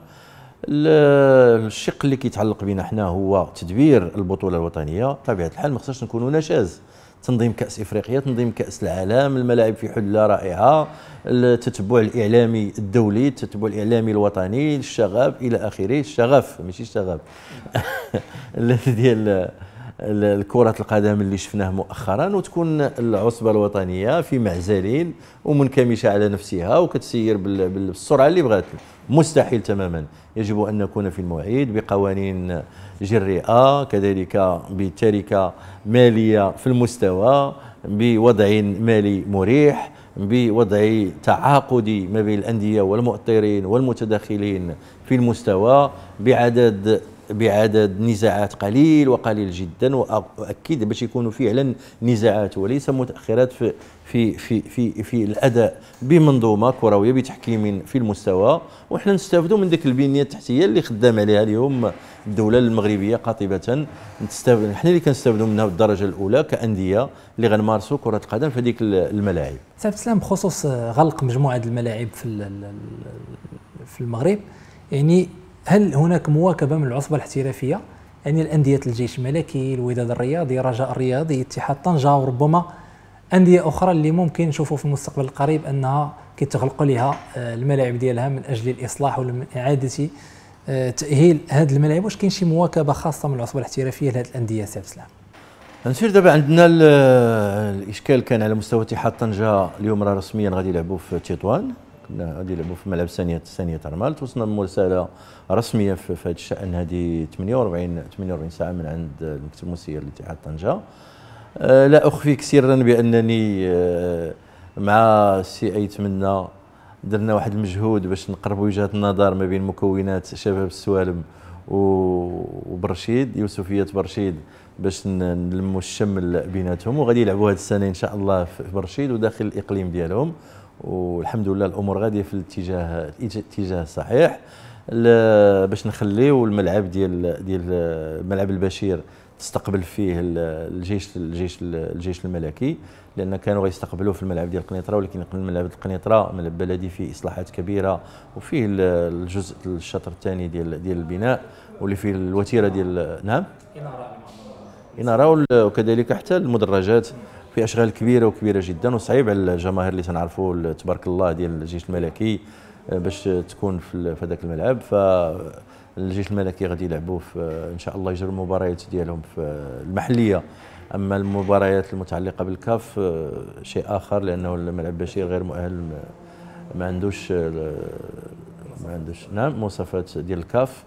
الشق اللي كيتعلق بنا حنا هو تدبير البطوله الوطنيه بطبيعه الحال ما خصناش نكونوا نشاز تنظيم كاس افريقيا تنظيم كاس العالم الملاعب في حله رائعه التتبع الاعلامي الدولي التتبع الاعلامي الوطني الشغف الى اخره الشغف ماشي الشغف الذي ديال كرة القدم اللي شفناه مؤخرا وتكون العصبة الوطنية في معزلين ومنكمشة على نفسها وكتسير بالسرعة اللي بغات مستحيل تماما يجب أن نكون في الموعد بقوانين جريئة كذلك بتركة مالية في المستوى بوضع مالي مريح بوضع تعاقدي ما بين الأندية والمؤطرين والمتدخلين في المستوى بعدد بعدد نزاعات قليل وقليل جدا واكيد باش يكونوا فعلا نزاعات وليس متاخرات في في في في, في الاداء بمنظومه كرويه بتحكيم في المستوى وحنا نستافدوا من ديك البنيه التحتيه اللي خدام عليها اليوم الدوله المغربيه قاطبه نستافد حنا اللي كنستافدوا منها بالدرجه الاولى كانديه اللي غنمارسوا كره القدم في هذيك الملاعب. سي السلام بخصوص غلق مجموعه الملاعب في في المغرب يعني هل هناك مواكبه من العصبه الاحترافيه يعني الانديه الجيش الملكي الوداد الرياضي رجاء الرياضي اتحاد طنجه وربما انديه اخرى اللي ممكن نشوفوا في المستقبل القريب انها كيتغلقوا لها آه، الملاعب ديالها من اجل الاصلاح ولا من اعاده آه، تاهيل هذه الملاعب واش كاين شي مواكبه خاصه من العصبه الاحترافيه لهذه الانديه سي عبد السلام نسير دابا عندنا الاشكال كان على مستوى اتحاد طنجه اليوم راه رسميا غادي يلعبوا في تطوان كنا غادي نلعبوا في ملعب ثانيه ثانيه ترمال توصلنا بمرسله رسميه في هذا الشان هذه 48 48 ساعه من عند المكتب الموسيقي لاتحاد طنجه أه لا اخفيك سرا بانني أه مع السي ايتمنى درنا واحد المجهود باش نقربوا وجهه النظر ما بين مكونات شباب السوالم وبرشيد يوسفيه برشيد باش نلموا الشمل بيناتهم وغادي يلعبوا هذه السنه ان شاء الله في برشيد وداخل الاقليم ديالهم والحمد لله الامور غاديه في الاتجاه الاتجاه الصحيح باش نخليو الملعب ديال ديال ملعب البشير تستقبل فيه الجيش الجيش الجيش الملكي لان كانوا غيستقبلوه في الملعب ديال القنيطره ولكن ملعب القنيطره ملعب بلدي فيه اصلاحات كبيره وفيه الجزء الشطر الثاني ديال ديال البناء واللي فيه الوتيره ديال نعم اناره اناره وكذلك حتى المدرجات في اشغال كبيره وكبيره جدا وصعيب على الجماهير اللي تنعرفوا تبارك الله ديال الجيش الملكي آه، باش تكون في هذاك الملعب ف الجيش الملكي غادي يلعبوا في آه، ان شاء الله يجروا المباريات ديالهم في آه، المحليه اما المباريات المتعلقه بالكاف شيء اخر لانه الملعب بشير غير مؤهل ما عندوش ما عندوش نعم مواصفات ديال الكاف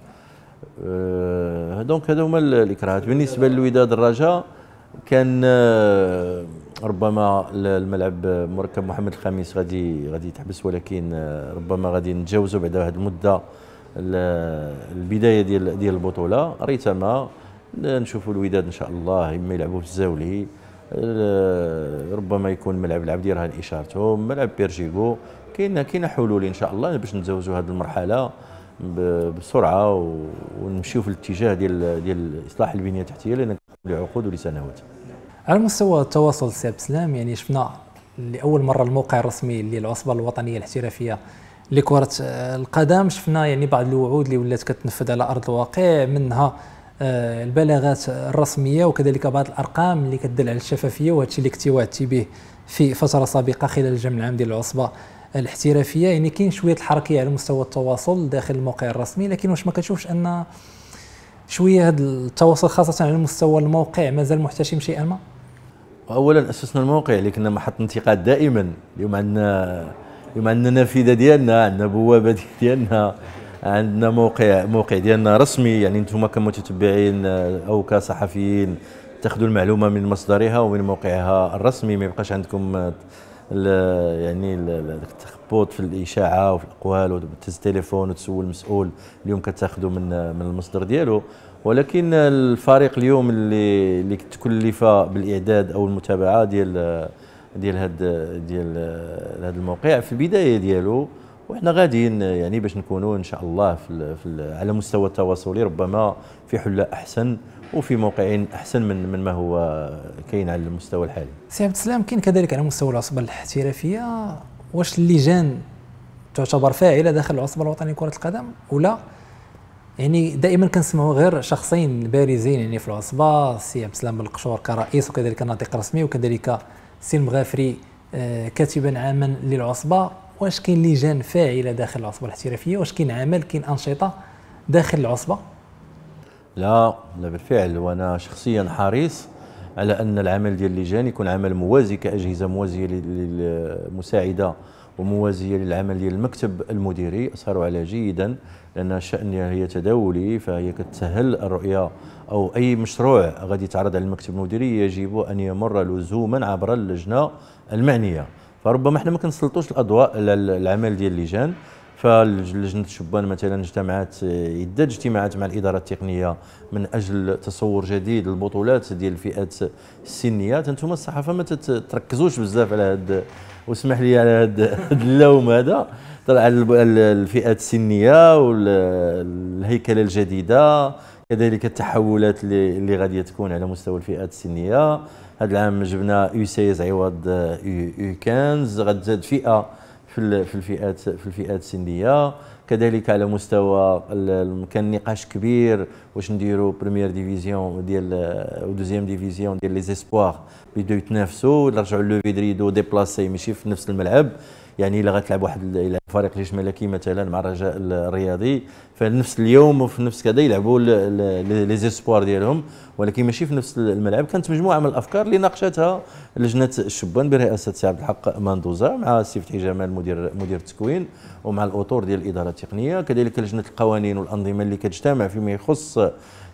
دونك هذا هما الاكراهات بالنسبه للوداد الرجاء كان آه، ربما الملعب مركب محمد الخامس غادي غادي يتحبس ولكن آه، ربما غادي نتجاوزوا بعد هذه المده البدايه ديال ديال البطوله ريتما نشوفوا الوداد ان شاء الله اما يلعبوا في الزاولي ربما يكون ملعب العبدي راه اشارتهم ملعب بيرجيكو كاين كاين حلول ان شاء الله باش نتجاوزوا هذه المرحله بسرعه ونمشيو في الاتجاه ديال ديال اصلاح البنيه التحتيه لان لعقود ولسنوات على مستوى التواصل سي سلام يعني شفنا لاول مره الموقع الرسمي للعصبه الوطنيه الاحترافيه لكره القدم شفنا يعني بعض الوعود اللي ولات كتنفذ على ارض الواقع منها آه، البلاغات الرسميه وكذلك بعض الارقام اللي كتدل على الشفافيه وهذا الشيء اللي كنتي وعدتي به في فتره سابقه خلال الجمع العام ديال العصبه الاحترافيه يعني كاين شويه الحركيه على مستوى التواصل داخل الموقع الرسمي لكن واش ما كتشوفش ان شويه هذا التواصل خاصه على مستوى الموقع مازال محتشم شيئا ما اولا اسسنا الموقع اللي كنا محط انتقاد دائما اليوم عندنا اليوم عندنا نافذه ديالنا عندنا بوابه ديالنا عندنا موقع موقع ديالنا رسمي يعني انتم كمتتبعين آه، او كصحفيين تاخذوا المعلومه من مصدرها ومن موقعها الرسمي ما يبقاش عندكم آه، ال يعني ال محبوط في الاشاعه وفي الاقوال وتهز التليفون وتسول المسؤول اليوم كتاخذوا من من المصدر ديالو ولكن الفريق اليوم اللي اللي تكلف بالاعداد او المتابعه ديال ديال هاد ديال هذا الموقع في البدايه ديالو وحنا غاديين يعني باش نكونوا ان شاء الله في, في على مستوى التواصلي ربما في حله احسن وفي موقع احسن من من ما هو كاين على المستوى الحالي. سي عبد السلام كاين كذلك على مستوى العصبه الاحترافيه واش اللجان تعتبر فاعله داخل العصبه الوطنيه لكره القدم ولا يعني دائما كنسمعوا غير شخصين بارزين يعني في العصبه سي عبد السلام القشور كرئيس وكذلك ناطق رسمي وكذلك سي المغافري آه، كاتبا عاما للعصبه واش كاين لجان فاعله داخل العصبه الاحترافيه واش كاين عمل كاين انشطه داخل العصبه لا لا بالفعل وانا شخصيا حريص على ان العمل ديال اللجان يكون عمل موازي كاجهزه موازيه للمساعده وموازيه للعمل ديال المكتب المديري اسهروا عليها جيدا لان شانها هي تداولي فهي كتسهل الرؤيه او اي مشروع غادي يتعرض على المكتب المديري يجب ان يمر لزوما عبر اللجنه المعنيه فربما حنا ما كنسلطوش الاضواء على العمل ديال اللجان فلجنه الشبان مثلا اجتمعت عده اجتماعات مع الاداره التقنيه من اجل تصور جديد للبطولات ديال الفئات السنيه انتم الصحافه ما تركزوش بزاف على هذا واسمح لي على هذا اللوم هذا طلع الفئات السنيه والهيكله الجديده كذلك التحولات اللي, اللي غادي تكون على مستوى الفئات السنيه هذا العام جبنا يو 16 عوض يو آه، 15 غتزاد فئه في في الفئات في الفئات السنيه كذلك على مستوى كان نقاش كبير واش نديروا بريمير ديفيزيون ديال ودوزيام ديفيزيون ديال لي زيسبوار بيدو يتنافسوا ولا رجعوا لو فيدريدو ديبلاسي ماشي في نفس الملعب يعني الا غتلعب واحد الى فريق الجيش ملكي مثلا مع الرجاء الرياضي فنفس اليوم وفي نفس كذا يلعبوا لي زيسبوار ديالهم ولكن ماشي في نفس الملعب كانت مجموعه من الافكار اللي ناقشتها لجنه الشبان برئاسه سي عبد الحق ماندوزا مع فتحي جمال مدير مدير التكوين ومع الاطور ديال الاداره التقنيه كذلك لجنه القوانين والانظمه اللي كتجتمع فيما يخص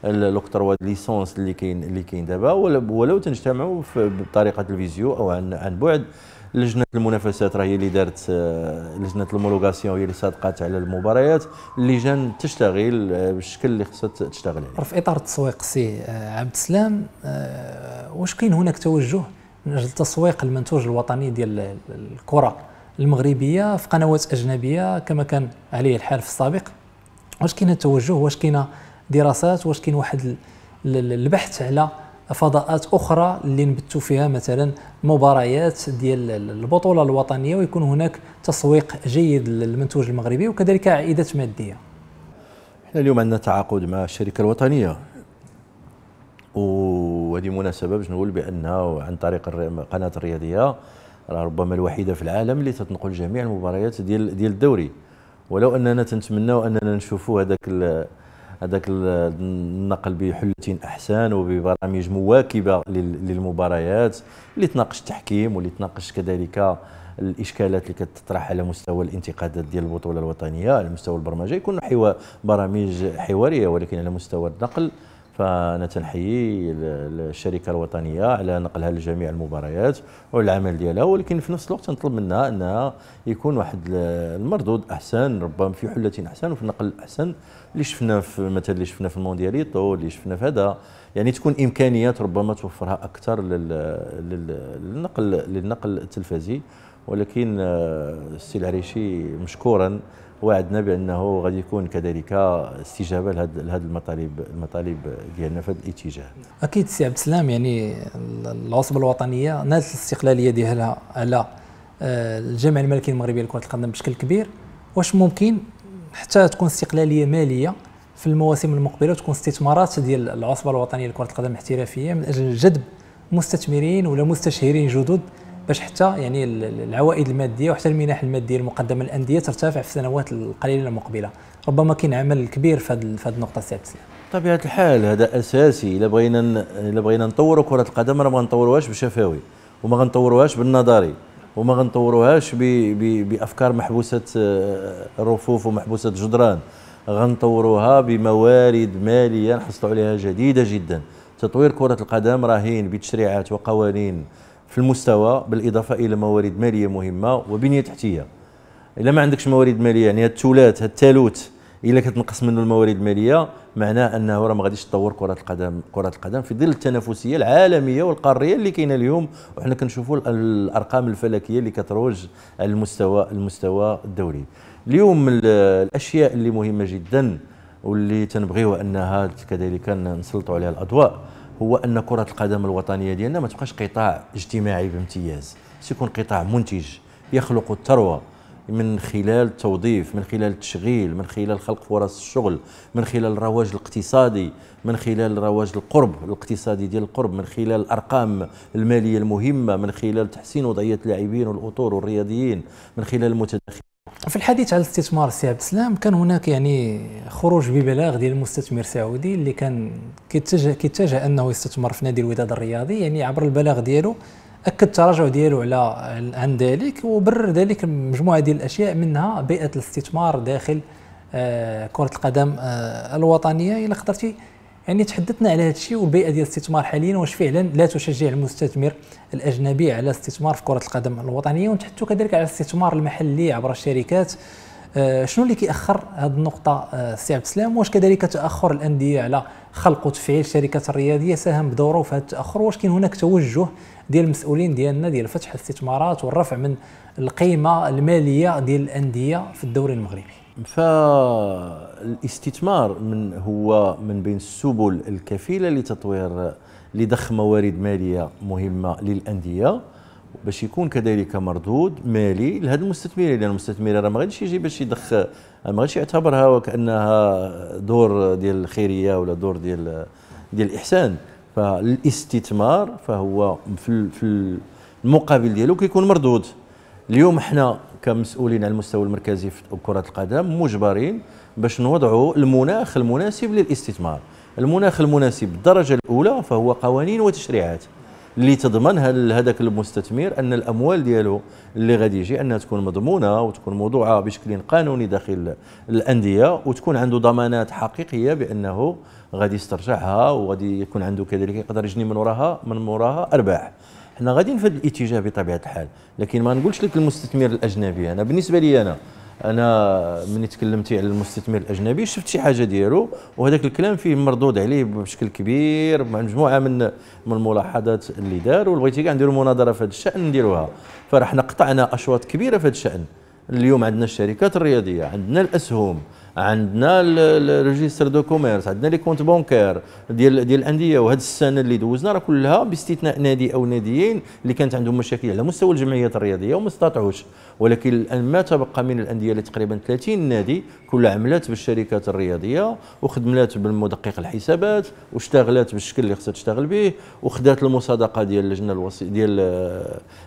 الاكتروا ليسونس اللي كاين اللي كاين دابا ولو تنجتمعوا بطريقه الفيزيو او عن عن بعد لجنه المنافسات راهي اللي دارت آه، لجنه المولوغاسيون هي اللي صادقات على المباريات اللجان تشتغل آه، بالشكل اللي خصها تشتغل عليه في اطار التسويق سي آه، عبد السلام واش كاين هناك توجه من اجل تسويق المنتوج الوطني ديال الكره المغربيه في قنوات اجنبيه كما كان عليه الحال في السابق واش كاين التوجه واش كاين دراسات واش كاين واحد البحث على فضاءات اخرى اللي نبتوا فيها مثلا مباريات ديال البطوله الوطنيه ويكون هناك تسويق جيد للمنتوج المغربي وكذلك عائدات ماديه احنا اليوم عندنا تعاقد مع الشركه الوطنيه وهذه مناسبه باش نقول بان عن طريق قناه الرياضيه راه ربما الوحيده في العالم اللي تتنقل جميع المباريات ديال ديال الدوري ولو اننا تنتمناو اننا نشوفوا هذاك هذاك النقل بحلة أحسن وببرامج مواكبة للمباريات اللي تناقش التحكيم واللي تناقش كذلك الاشكالات اللي كتطرح على مستوى الانتقادات ديال البطوله الوطنيه على مستوى البرمجه يكون حوا برامج حواريه ولكن على مستوى النقل فانا تنحيي الشركه الوطنيه على نقلها لجميع المباريات والعمل ديالها ولكن في نفس الوقت نطلب منها انها يكون واحد المردود احسن ربما في حله احسن وفي نقل احسن اللي شفنا في مثلا اللي شفنا في الموندياليتو اللي شفنا في هذا يعني تكون امكانيات ربما توفرها اكثر للنقل للنقل التلفزي ولكن آه، السي العريشي مشكورا وعدنا بانه غادي يكون كذلك استجابه لهذه المطالب المطالب ديالنا في هذا الاتجاه. اكيد سي عبد السلام يعني العصبه الوطنيه نالت الاستقلاليه ديالها على آه، الجامع الملكي المغربي لكره القدم بشكل كبير واش ممكن حتى تكون استقلاليه ماليه في المواسم المقبله وتكون استثمارات ديال العصبه الوطنيه لكره القدم الاحترافيه من اجل جذب مستثمرين ولا مستشهرين جدد باش حتى يعني العوائد الماديه وحتى المنح الماديه المقدمه للانديه ترتفع في السنوات القليله المقبله ربما كاين عمل كبير في هذه النقطه السي بطبيعه الحال هذا اساسي الا بغينا الا بغينا نطوروا كره القدم راه ما نطوروهاش بالشفوي وما غنطوروهاش بالنظري وما غنطوروهاش بافكار محبوسه الرفوف آه، ومحبوسه الجدران غنطوروها بموارد ماليه نحصلوا عليها جديده جدا تطوير كره القدم راهين بتشريعات وقوانين في المستوى بالاضافه الى موارد ماليه مهمه وبنيه تحتيه الا ما عندكش موارد ماليه يعني التولات التالوت الا كتنقص منه الموارد الماليه معناه انه راه ما غاديش تطور كره القدم كره القدم في ظل التنافسيه العالميه والقاريه اللي كاينه اليوم وحنا كنشوفوا الارقام الفلكيه اللي كتروج على المستوى المستوى الدولي اليوم الاشياء اللي مهمه جدا واللي تنبغيو انها كذلك نسلطوا عليها الاضواء هو ان كره القدم الوطنيه ديالنا ما تبقاش قطاع اجتماعي بامتياز سيكون قطاع منتج يخلق الثروه من خلال توظيف من خلال التشغيل من خلال خلق فرص الشغل من خلال الرواج الاقتصادي من خلال رواج القرب الاقتصادي ديال القرب من خلال الارقام الماليه المهمه من خلال تحسين وضعيه اللاعبين والاطور والرياضيين من خلال المتداخلين في الحديث على الاستثمار سي عبد السلام كان هناك يعني خروج ببلاغ ديال المستثمر سعودي اللي كان كيتجه كيتجه انه يستثمر في نادي الوداد الرياضي يعني عبر البلاغ ديالو اكد التراجع ديالو على عن ذلك وبرر ذلك مجموعه ديال الاشياء منها بيئه الاستثمار داخل آه، كره القدم آه، الوطنيه الى قدرتي يعني تحدثنا على هذا الشيء والبيئه ديال الاستثمار حاليا واش فعلا لا تشجع المستثمر الاجنبي على الاستثمار في كره القدم الوطنيه ونتحدثوا كذلك على الاستثمار المحلي عبر الشركات آه، شنو اللي كيأخر هذه النقطة سي عبد السلام واش كذلك تأخر الأندية على خلق وتفعيل الشركات الرياضية ساهم بدوره في هذا التأخر واش كاين هناك توجه ديال المسؤولين ديالنا ديال فتح الاستثمارات والرفع من القيمه الماليه ديال الانديه في الدوري المغربي فالاستثمار من هو من بين السبل الكفيله لتطوير لضخ موارد ماليه مهمه للانديه باش يكون كذلك مردود مالي لهذا المستثمرين لان المستثمر راه ما غاديش يجي باش يدخ ما غاديش يعتبرها وكانها دور ديال الخيريه ولا دور ديال ديال الاحسان فالاستثمار فهو في المقابل ديالو كيكون مردود اليوم حنا كمسؤولين على المستوى المركزي في كرة القدم مجبرين باش نوضعوا المناخ المناسب للاستثمار المناخ المناسب الدرجة الأولى فهو قوانين وتشريعات اللي تضمن هذاك المستثمر ان الاموال ديالو اللي غادي يجي انها تكون مضمونه وتكون موضوعه بشكل قانوني داخل الانديه وتكون عنده ضمانات حقيقيه بانه غادي يسترجعها وغادي يكون عنده كذلك يقدر يجني من وراها من وراها ارباح حنا غاديين في هذا الاتجاه بطبيعه الحال لكن ما نقولش لك المستثمر الاجنبي انا بالنسبه لي انا انا ملي تكلمتي على المستثمر الاجنبي شفت شي حاجه ديالو وهذاك الكلام فيه مردود عليه بشكل كبير مع مجموعه من من الملاحظات اللي دار بغيتي كاع نديروا مناظره في هذا الشان نديروها فرحنا قطعنا اشواط كبيره في هذا الشان اليوم عندنا الشركات الرياضيه عندنا الاسهم عندنا الريجستر دو كوميرس عندنا لي كونت بونكير ديال ديال الانديه وهاد السنه اللي دوزنا راه كلها باستثناء نادي او ناديين اللي كانت عندهم مشاكل على مستوى الجمعيات الرياضيه وما استطاعوش ولكن الان ما تبقى من الانديه اللي تقريبا 30 نادي كلها عملات بالشركات الرياضيه وخدملات بالمدقق الحسابات واشتغلات بالشكل اللي خصها تشتغل به وخدات المصادقه ديال اللجنه الوصي ديال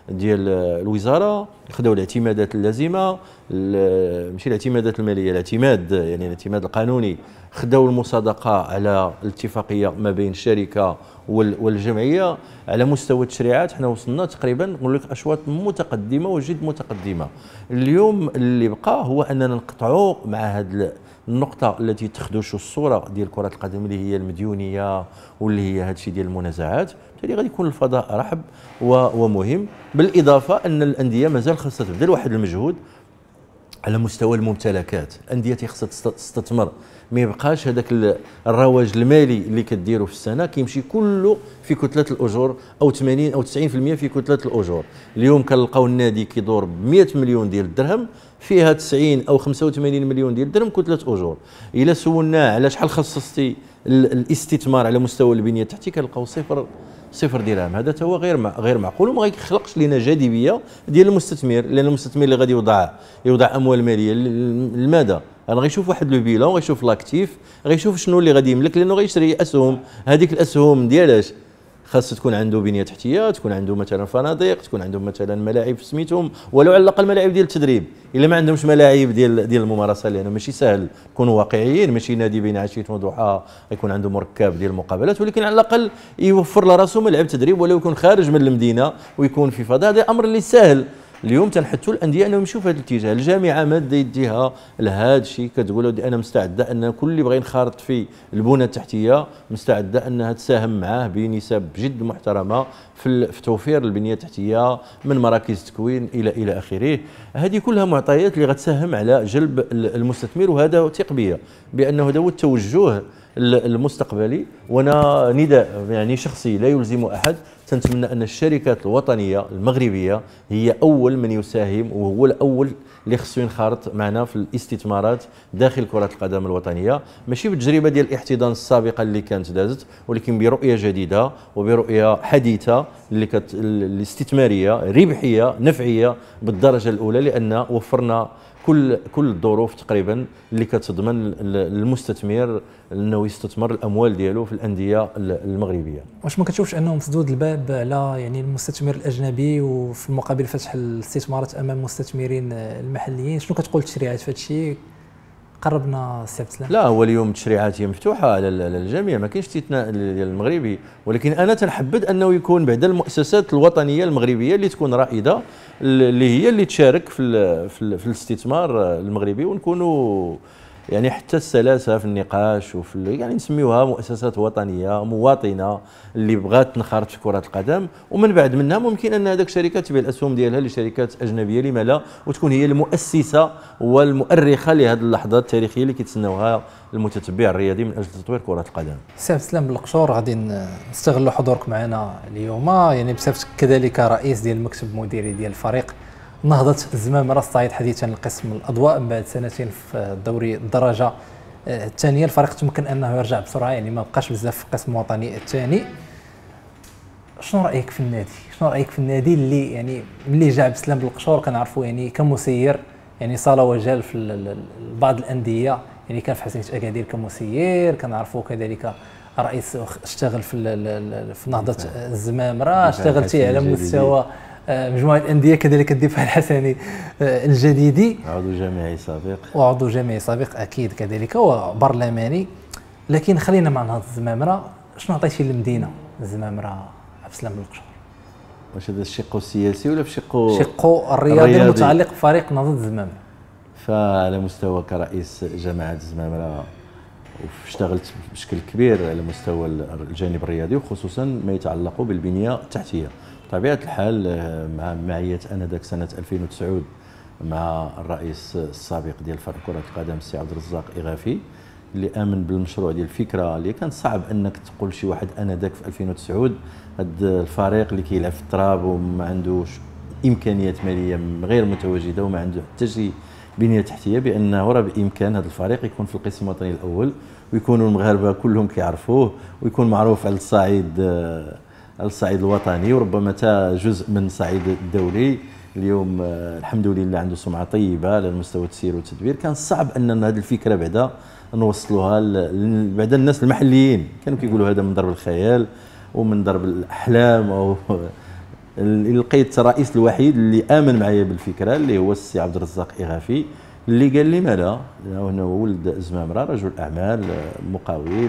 ديال الوزاره خداو الاعتمادات اللازمه ماشي الاعتمادات الماليه الاعتماد يعني الاعتماد القانوني خداو المصادقه على الاتفاقيه ما بين الشركه والجمعيه على مستوى التشريعات حنا وصلنا تقريبا نقول لك اشواط متقدمه وجد متقدمه اليوم اللي بقى هو اننا نقطعوا مع هذه النقطه التي تخدش الصوره ديال كره القدم اللي هي المديونيه واللي هي هذا الشيء ديال المنازعات بالتالي غادي يكون الفضاء رحب ومهم بالاضافه ان الانديه مازال خاصها تبذل واحد المجهود على مستوى الممتلكات الانديه خصها تستثمر ما يبقاش هذاك الرواج المالي اللي كديروا في السنه كيمشي كله في كتله الاجور او 80 او 90% في كتله الاجور اليوم كنلقاو النادي كيدور ب 100 مليون ديال الدرهم فيها 90 او 85 مليون ديال الدرهم كتله اجور الا سولناه على شحال خصصتي الاستثمار على مستوى البنيه التحتيه كنلقاو صفر صفر درهم هذا هو غير مع غير معقول وما غيخلقش لنا جاذبيه ديال المستثمر لان المستثمر اللي غادي يوضع يوضع اموال ماليه لماذا انا غيشوف واحد لو بيلون غيشوف لاكتيف غيشوف شنو اللي غادي يملك لانه غيشري اسهم هذيك الاسهم ديالاش خاص تكون عنده بنيه تحتيه تكون عنده مثلا فنادق تكون عندهم مثلا ملاعب في سميتهم ولو على الاقل ملاعب ديال التدريب الا ما عندهمش ملاعب ديال ديال الممارسه لانه يعني ماشي سهل يكونوا واقعيين ماشي نادي بين عشيه وضحى يكون عنده مركب ديال المقابلات ولكن على الاقل يوفر لراسو ملعب تدريب ولو يكون خارج من المدينه ويكون في فضاء هذا امر اللي سهل اليوم تنحثوا الانديه انهم يمشوا في هذا الاتجاه الجامعه ماده يديها لهذا الشيء كتقول ودي انا مستعده ان كل اللي بغى ينخرط في البنى التحتيه مستعده انها تساهم معاه بنسب جد محترمه في, في توفير البنيه التحتيه من مراكز تكوين الى الى اخره هذه كلها معطيات اللي غتساهم على جلب المستثمر وهذا ثق بيا بانه هذا هو التوجه المستقبلي وانا نداء يعني شخصي لا يلزم احد تنتمنى ان الشركات الوطنيه المغربيه هي اول من يساهم وهو الاول اللي خصو ينخرط معنا في الاستثمارات داخل كره القدم الوطنيه ماشي بالتجربه ديال الاحتضان السابقه اللي كانت دازت ولكن برؤيه جديده وبرؤيه حديثه اللي كت... الاستثماريه ربحيه نفعيه بالدرجه الاولى لان وفرنا كل كل الظروف تقريبا اللي كتضمن المستثمر انه يستثمر الاموال ديالو في الانديه المغربيه واش ما كتشوفش انه مسدود الباب على يعني المستثمر الاجنبي وفي المقابل فتح الاستثمارات امام المستثمرين المحليين شنو كتقول التشريعات في هذا الشيء قربنا سي عبد لا هو اليوم التشريعات هي مفتوحه على الجميع ما كاينش استثناء المغربي ولكن انا تنحبذ انه يكون بعد المؤسسات الوطنيه المغربيه اللي تكون رائده اللي هي اللي تشارك في, في, الاستثمار المغربي ونكونوا يعني حتى السلاسه في النقاش وفي يعني نسميوها مؤسسات وطنيه مواطنه اللي بغات تنخرط في كره القدم ومن بعد منها ممكن ان هذاك الشركه تبيع الاسهم ديالها لشركات اجنبيه لما لا وتكون هي المؤسسه والمؤرخه لهذه اللحظه التاريخيه اللي كيتسناوها المتتبع الرياضي من اجل تطوير كره القدم. سي عبد السلام بالقشور غادي نستغلوا حضورك معنا اليوم يعني بصفتك كذلك رئيس ديال المكتب المديري ديال الفريق نهضة الزمام راس صعيد حديثا لقسم الأضواء من بعد سنتين في دوري الدرجة آه، الثانية الفريق تمكن أنه يرجع بسرعة يعني ما بقاش بزاف في القسم الوطني الثاني شنو رايك في النادي شنو رايك في النادي اللي يعني ملي جا بسلام بالقشور كنعرفوا يعني كمسير يعني صاله وجال في بعض الانديه يعني كان في حسنيه اكادير كمسير كنعرفوا كذلك رئيس اشتغل في في نهضه نعم. الزمامره نعم. اشتغلتي على مستوى مجموعه الانديه كذلك الدفاع الحسني آه، الجديدي عضو جامعي سابق وعضو جامعي سابق اكيد كذلك وبرلماني لكن خلينا مع نهضه الزمامره شنو عطيتي للمدينه الزمامره عبد السلام القشور واش هذا الشق السياسي ولا في شقه شقه الرياضي المتعلق بفريق نهضه الزمامره فعلى مستوى كرئيس جامعه الزمامره واشتغلت بشكل كبير على مستوى الجانب الرياضي وخصوصا ما يتعلق بالبنيه التحتيه طبيعة الحال مع معية أنا ذاك سنة 2009 مع الرئيس السابق ديال فريق كرة القدم السي عبد الرزاق إغافي اللي امن بالمشروع ديال الفكره اللي كان صعب انك تقول شي واحد انا ذاك في 2009 هاد الفريق اللي كيلعب في التراب وما عندوش امكانيات ماليه غير متواجده وما عنده حتى شي بنيه تحتيه بانه راه بامكان هذا الفريق يكون في القسم الوطني الاول ويكونوا المغاربه كلهم كيعرفوه ويكون معروف على الصعيد الصعيد الوطني وربما حتى جزء من الصعيد الدولي اليوم آه، الحمد لله عنده سمعه طيبه على مستوى التسيير والتدبير كان صعب اننا هذه الفكره بعدا نوصلوها بعدا الناس المحليين كانوا كيقولوا هذا من ضرب الخيال ومن ضرب الاحلام او لقيت الرئيس الوحيد اللي امن معايا بالفكره اللي هو السي عبد الرزاق إغافي اللي قال لي ما لا لانه هو ولد زمامره رجل اعمال آه، مقاول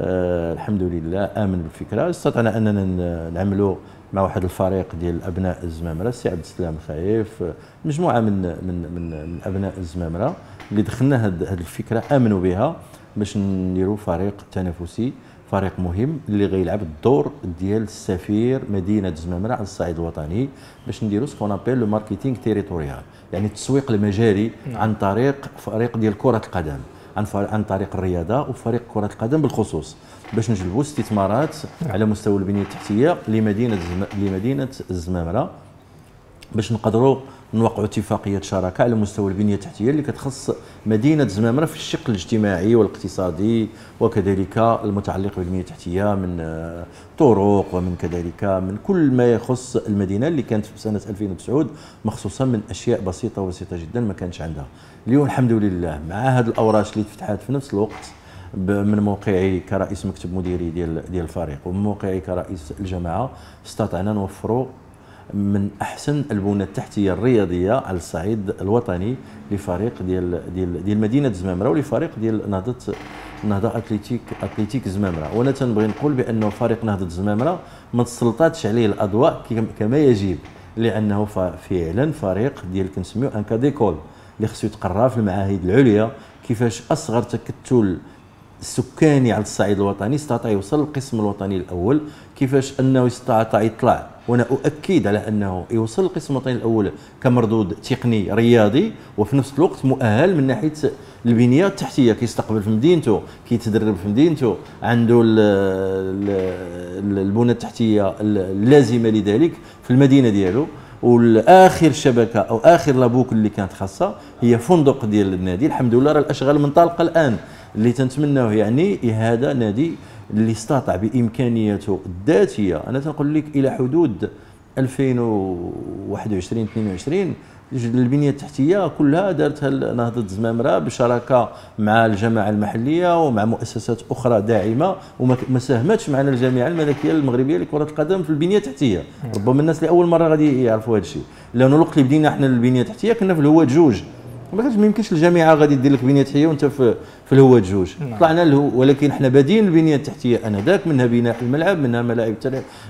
آه الحمد لله امن بالفكره استطعنا اننا نعملوا مع واحد الفريق ديال ابناء الزمامره السي عبد السلام خايف مجموعه من من من, من ابناء الزمامره اللي دخلنا هذه الفكره امنوا بها باش نديروا فريق تنافسي فريق مهم اللي غيلعب الدور ديال السفير مدينه الزمامره على الصعيد الوطني باش نديروا سكون ابيل لو ماركتينغ تيريتوريال يعني التسويق المجالي نعم. عن طريق فريق ديال كره القدم عن عن طريق الرياضه وفريق كره القدم بالخصوص باش نجلبوا استثمارات نعم. على مستوى البنيه التحتيه لمدينه لمدينه الزمامره باش نقدروا نوقعوا اتفاقيه شراكه على مستوى البنيه التحتيه اللي كتخص مدينه زمامره في الشق الاجتماعي والاقتصادي وكذلك المتعلق بالبنيه التحتيه من آه، طرق ومن كذلك من كل ما يخص المدينه اللي كانت في سنه 2009 مخصوصا من اشياء بسيطه وبسيطه جدا ما كانش عندها اليوم الحمد لله مع هذه الاوراش اللي تفتحات في نفس الوقت من موقعي كرئيس مكتب مديري ديال ديال الفريق ومن موقعي كرئيس الجماعه استطعنا نوفروا من احسن البنى التحتيه الرياضيه على الصعيد الوطني لفريق ديال ديال ديال مدينه زمامره ولفريق ديال نهضه نهضه اتليتيك اتليتيك زمامره وانا تنبغي نقول بانه فريق نهضه زمامره ما تسلطاتش عليه الاضواء كما يجب لانه فعلا فريق ديال كنسميو ان كاديكول اللي خصو يتقرا في المعاهد العليا كيفاش اصغر تكتل سكاني على الصعيد الوطني استطاع يوصل للقسم الوطني الاول كيفاش انه استطاع يطلع وانا اؤكد على انه يوصل للقسم الوطني الاول كمردود تقني رياضي وفي نفس الوقت مؤهل من ناحيه البنيه التحتيه كيستقبل في مدينته كيتدرب في مدينته عنده البنى التحتيه اللازمه لذلك في المدينه ديالو والاخر شبكه او اخر لابوك اللي كانت خاصه هي فندق ديال النادي الحمد لله راه الاشغال منطلقه الان اللي تنتمناه يعني هذا نادي اللي استطاع بامكانياته الذاتيه انا تنقول لك الى حدود 2021 22 البنيه التحتيه كلها دارتها نهضه الزمامره بشراكه مع الجماعه المحليه ومع مؤسسات اخرى داعمه وما ساهمتش معنا الجامعه الملكيه المغربيه لكره القدم في البنيه التحتيه ربما الناس لاول مره غادي يعرفوا هذا الشيء لانه الوقت اللي بدينا احنا البنيه التحتيه كنا في الهواد جوج ما يمكنش الجامعه غادي دير لك بنيه تحتيه وانت في, في الهواء جوج نعم. طلعنا له ولكن احنا بادين البنيه التحتيه انذاك منها بناء الملعب منها ملاعب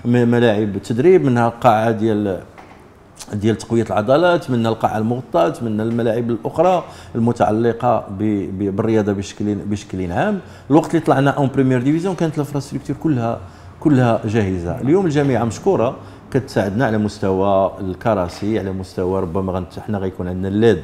ملاعب التدريب منها قاعه ديال ديال تقويه العضلات من القاعه المغطاه من الملاعب الاخرى المتعلقه بالرياضه بشكل بشكل عام الوقت اللي طلعنا اون بريمير ديفيزيون كانت الانفراستركتور كلها كلها جاهزه اليوم الجامعه مشكوره كتساعدنا على مستوى الكراسي على مستوى ربما حنا غيكون عندنا اللاد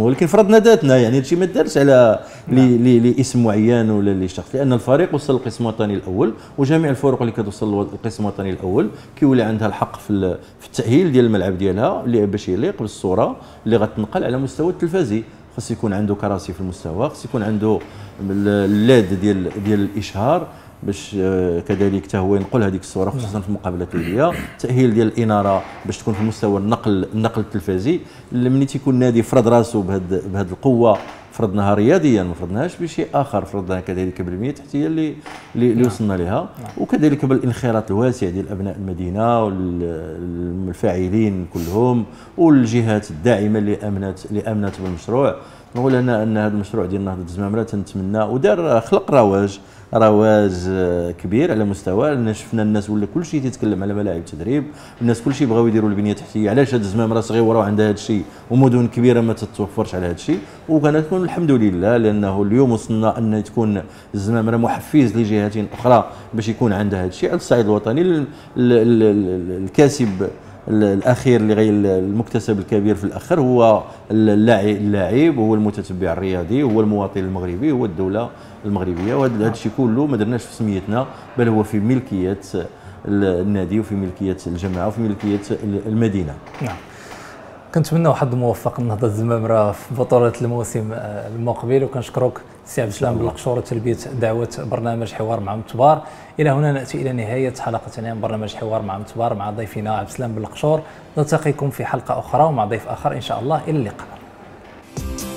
ولكن فرضنا ذاتنا يعني هادشي ما دارش على لاسم نعم. معين ولا لشخص لان الفريق وصل للقسم الوطني الاول وجميع الفرق اللي كتوصل للقسم الوطني الاول كيولي عندها الحق في التاهيل ديال الملعب ديالها اللي باش يليق بالصوره اللي غتنقل على مستوى التلفازي خاص يكون عنده كراسي في المستوى خاص يكون عنده اللاد ديال ديال الاشهار باش آه، كذلك حتى هو ينقل هذيك الصوره خصوصا في المقابله التلفزيونيه تاهيل ديال الاناره باش تكون في مستوى النقل النقل التلفزي ملي تيكون نادي فرض راسو بهذه بهذه القوه فرضناها رياضيا ما فرضناهاش بشيء اخر فرضناها كذلك بالبنيه التحتيه اللي اللي وصلنا لها نعم. وكذلك بالانخراط الواسع ديال ابناء المدينه والفاعلين كلهم والجهات الداعمه اللي امنت اللي امنت بالمشروع نقول انا ان هذا المشروع ديال نهضه الزمامره تنتمنى ودار خلق رواج رواج كبير على مستوى شفنا الناس ولا كل شيء تيتكلم على ملاعب التدريب الناس كل شيء بغاو يديروا البنيه التحتيه علاش هاد الزمام راه وراه وعندها هذا الشيء ومدن كبيره ما تتوفرش على هذا الشيء وكان تكون الحمد لله لانه اليوم وصلنا ان تكون الزمام محفز لجهات اخرى باش يكون عندها هذا الشيء على الصعيد الوطني الكاسب الاخير اللي غير المكتسب الكبير في الاخر هو اللاعب هو المتتبع الرياضي هو المواطن المغربي هو الدوله المغربيه وهذا الشيء كله ما درناش في سميتنا بل هو في ملكيه النادي وفي ملكيه الجماعه وفي ملكيه المدينه نعم كنتمنى واحد موفق النهضه الزمامره في بطوله الموسم آه، المقبل وكنشكرك سي عبد السلام بالقشور تلبيه دعوه برنامج حوار مع متبار الى هنا ناتي الى نهايه حلقتنا من برنامج حوار مع متبار مع ضيفنا عبد السلام بالقشور نلتقيكم في حلقه اخرى ومع ضيف اخر ان شاء الله الى اللقاء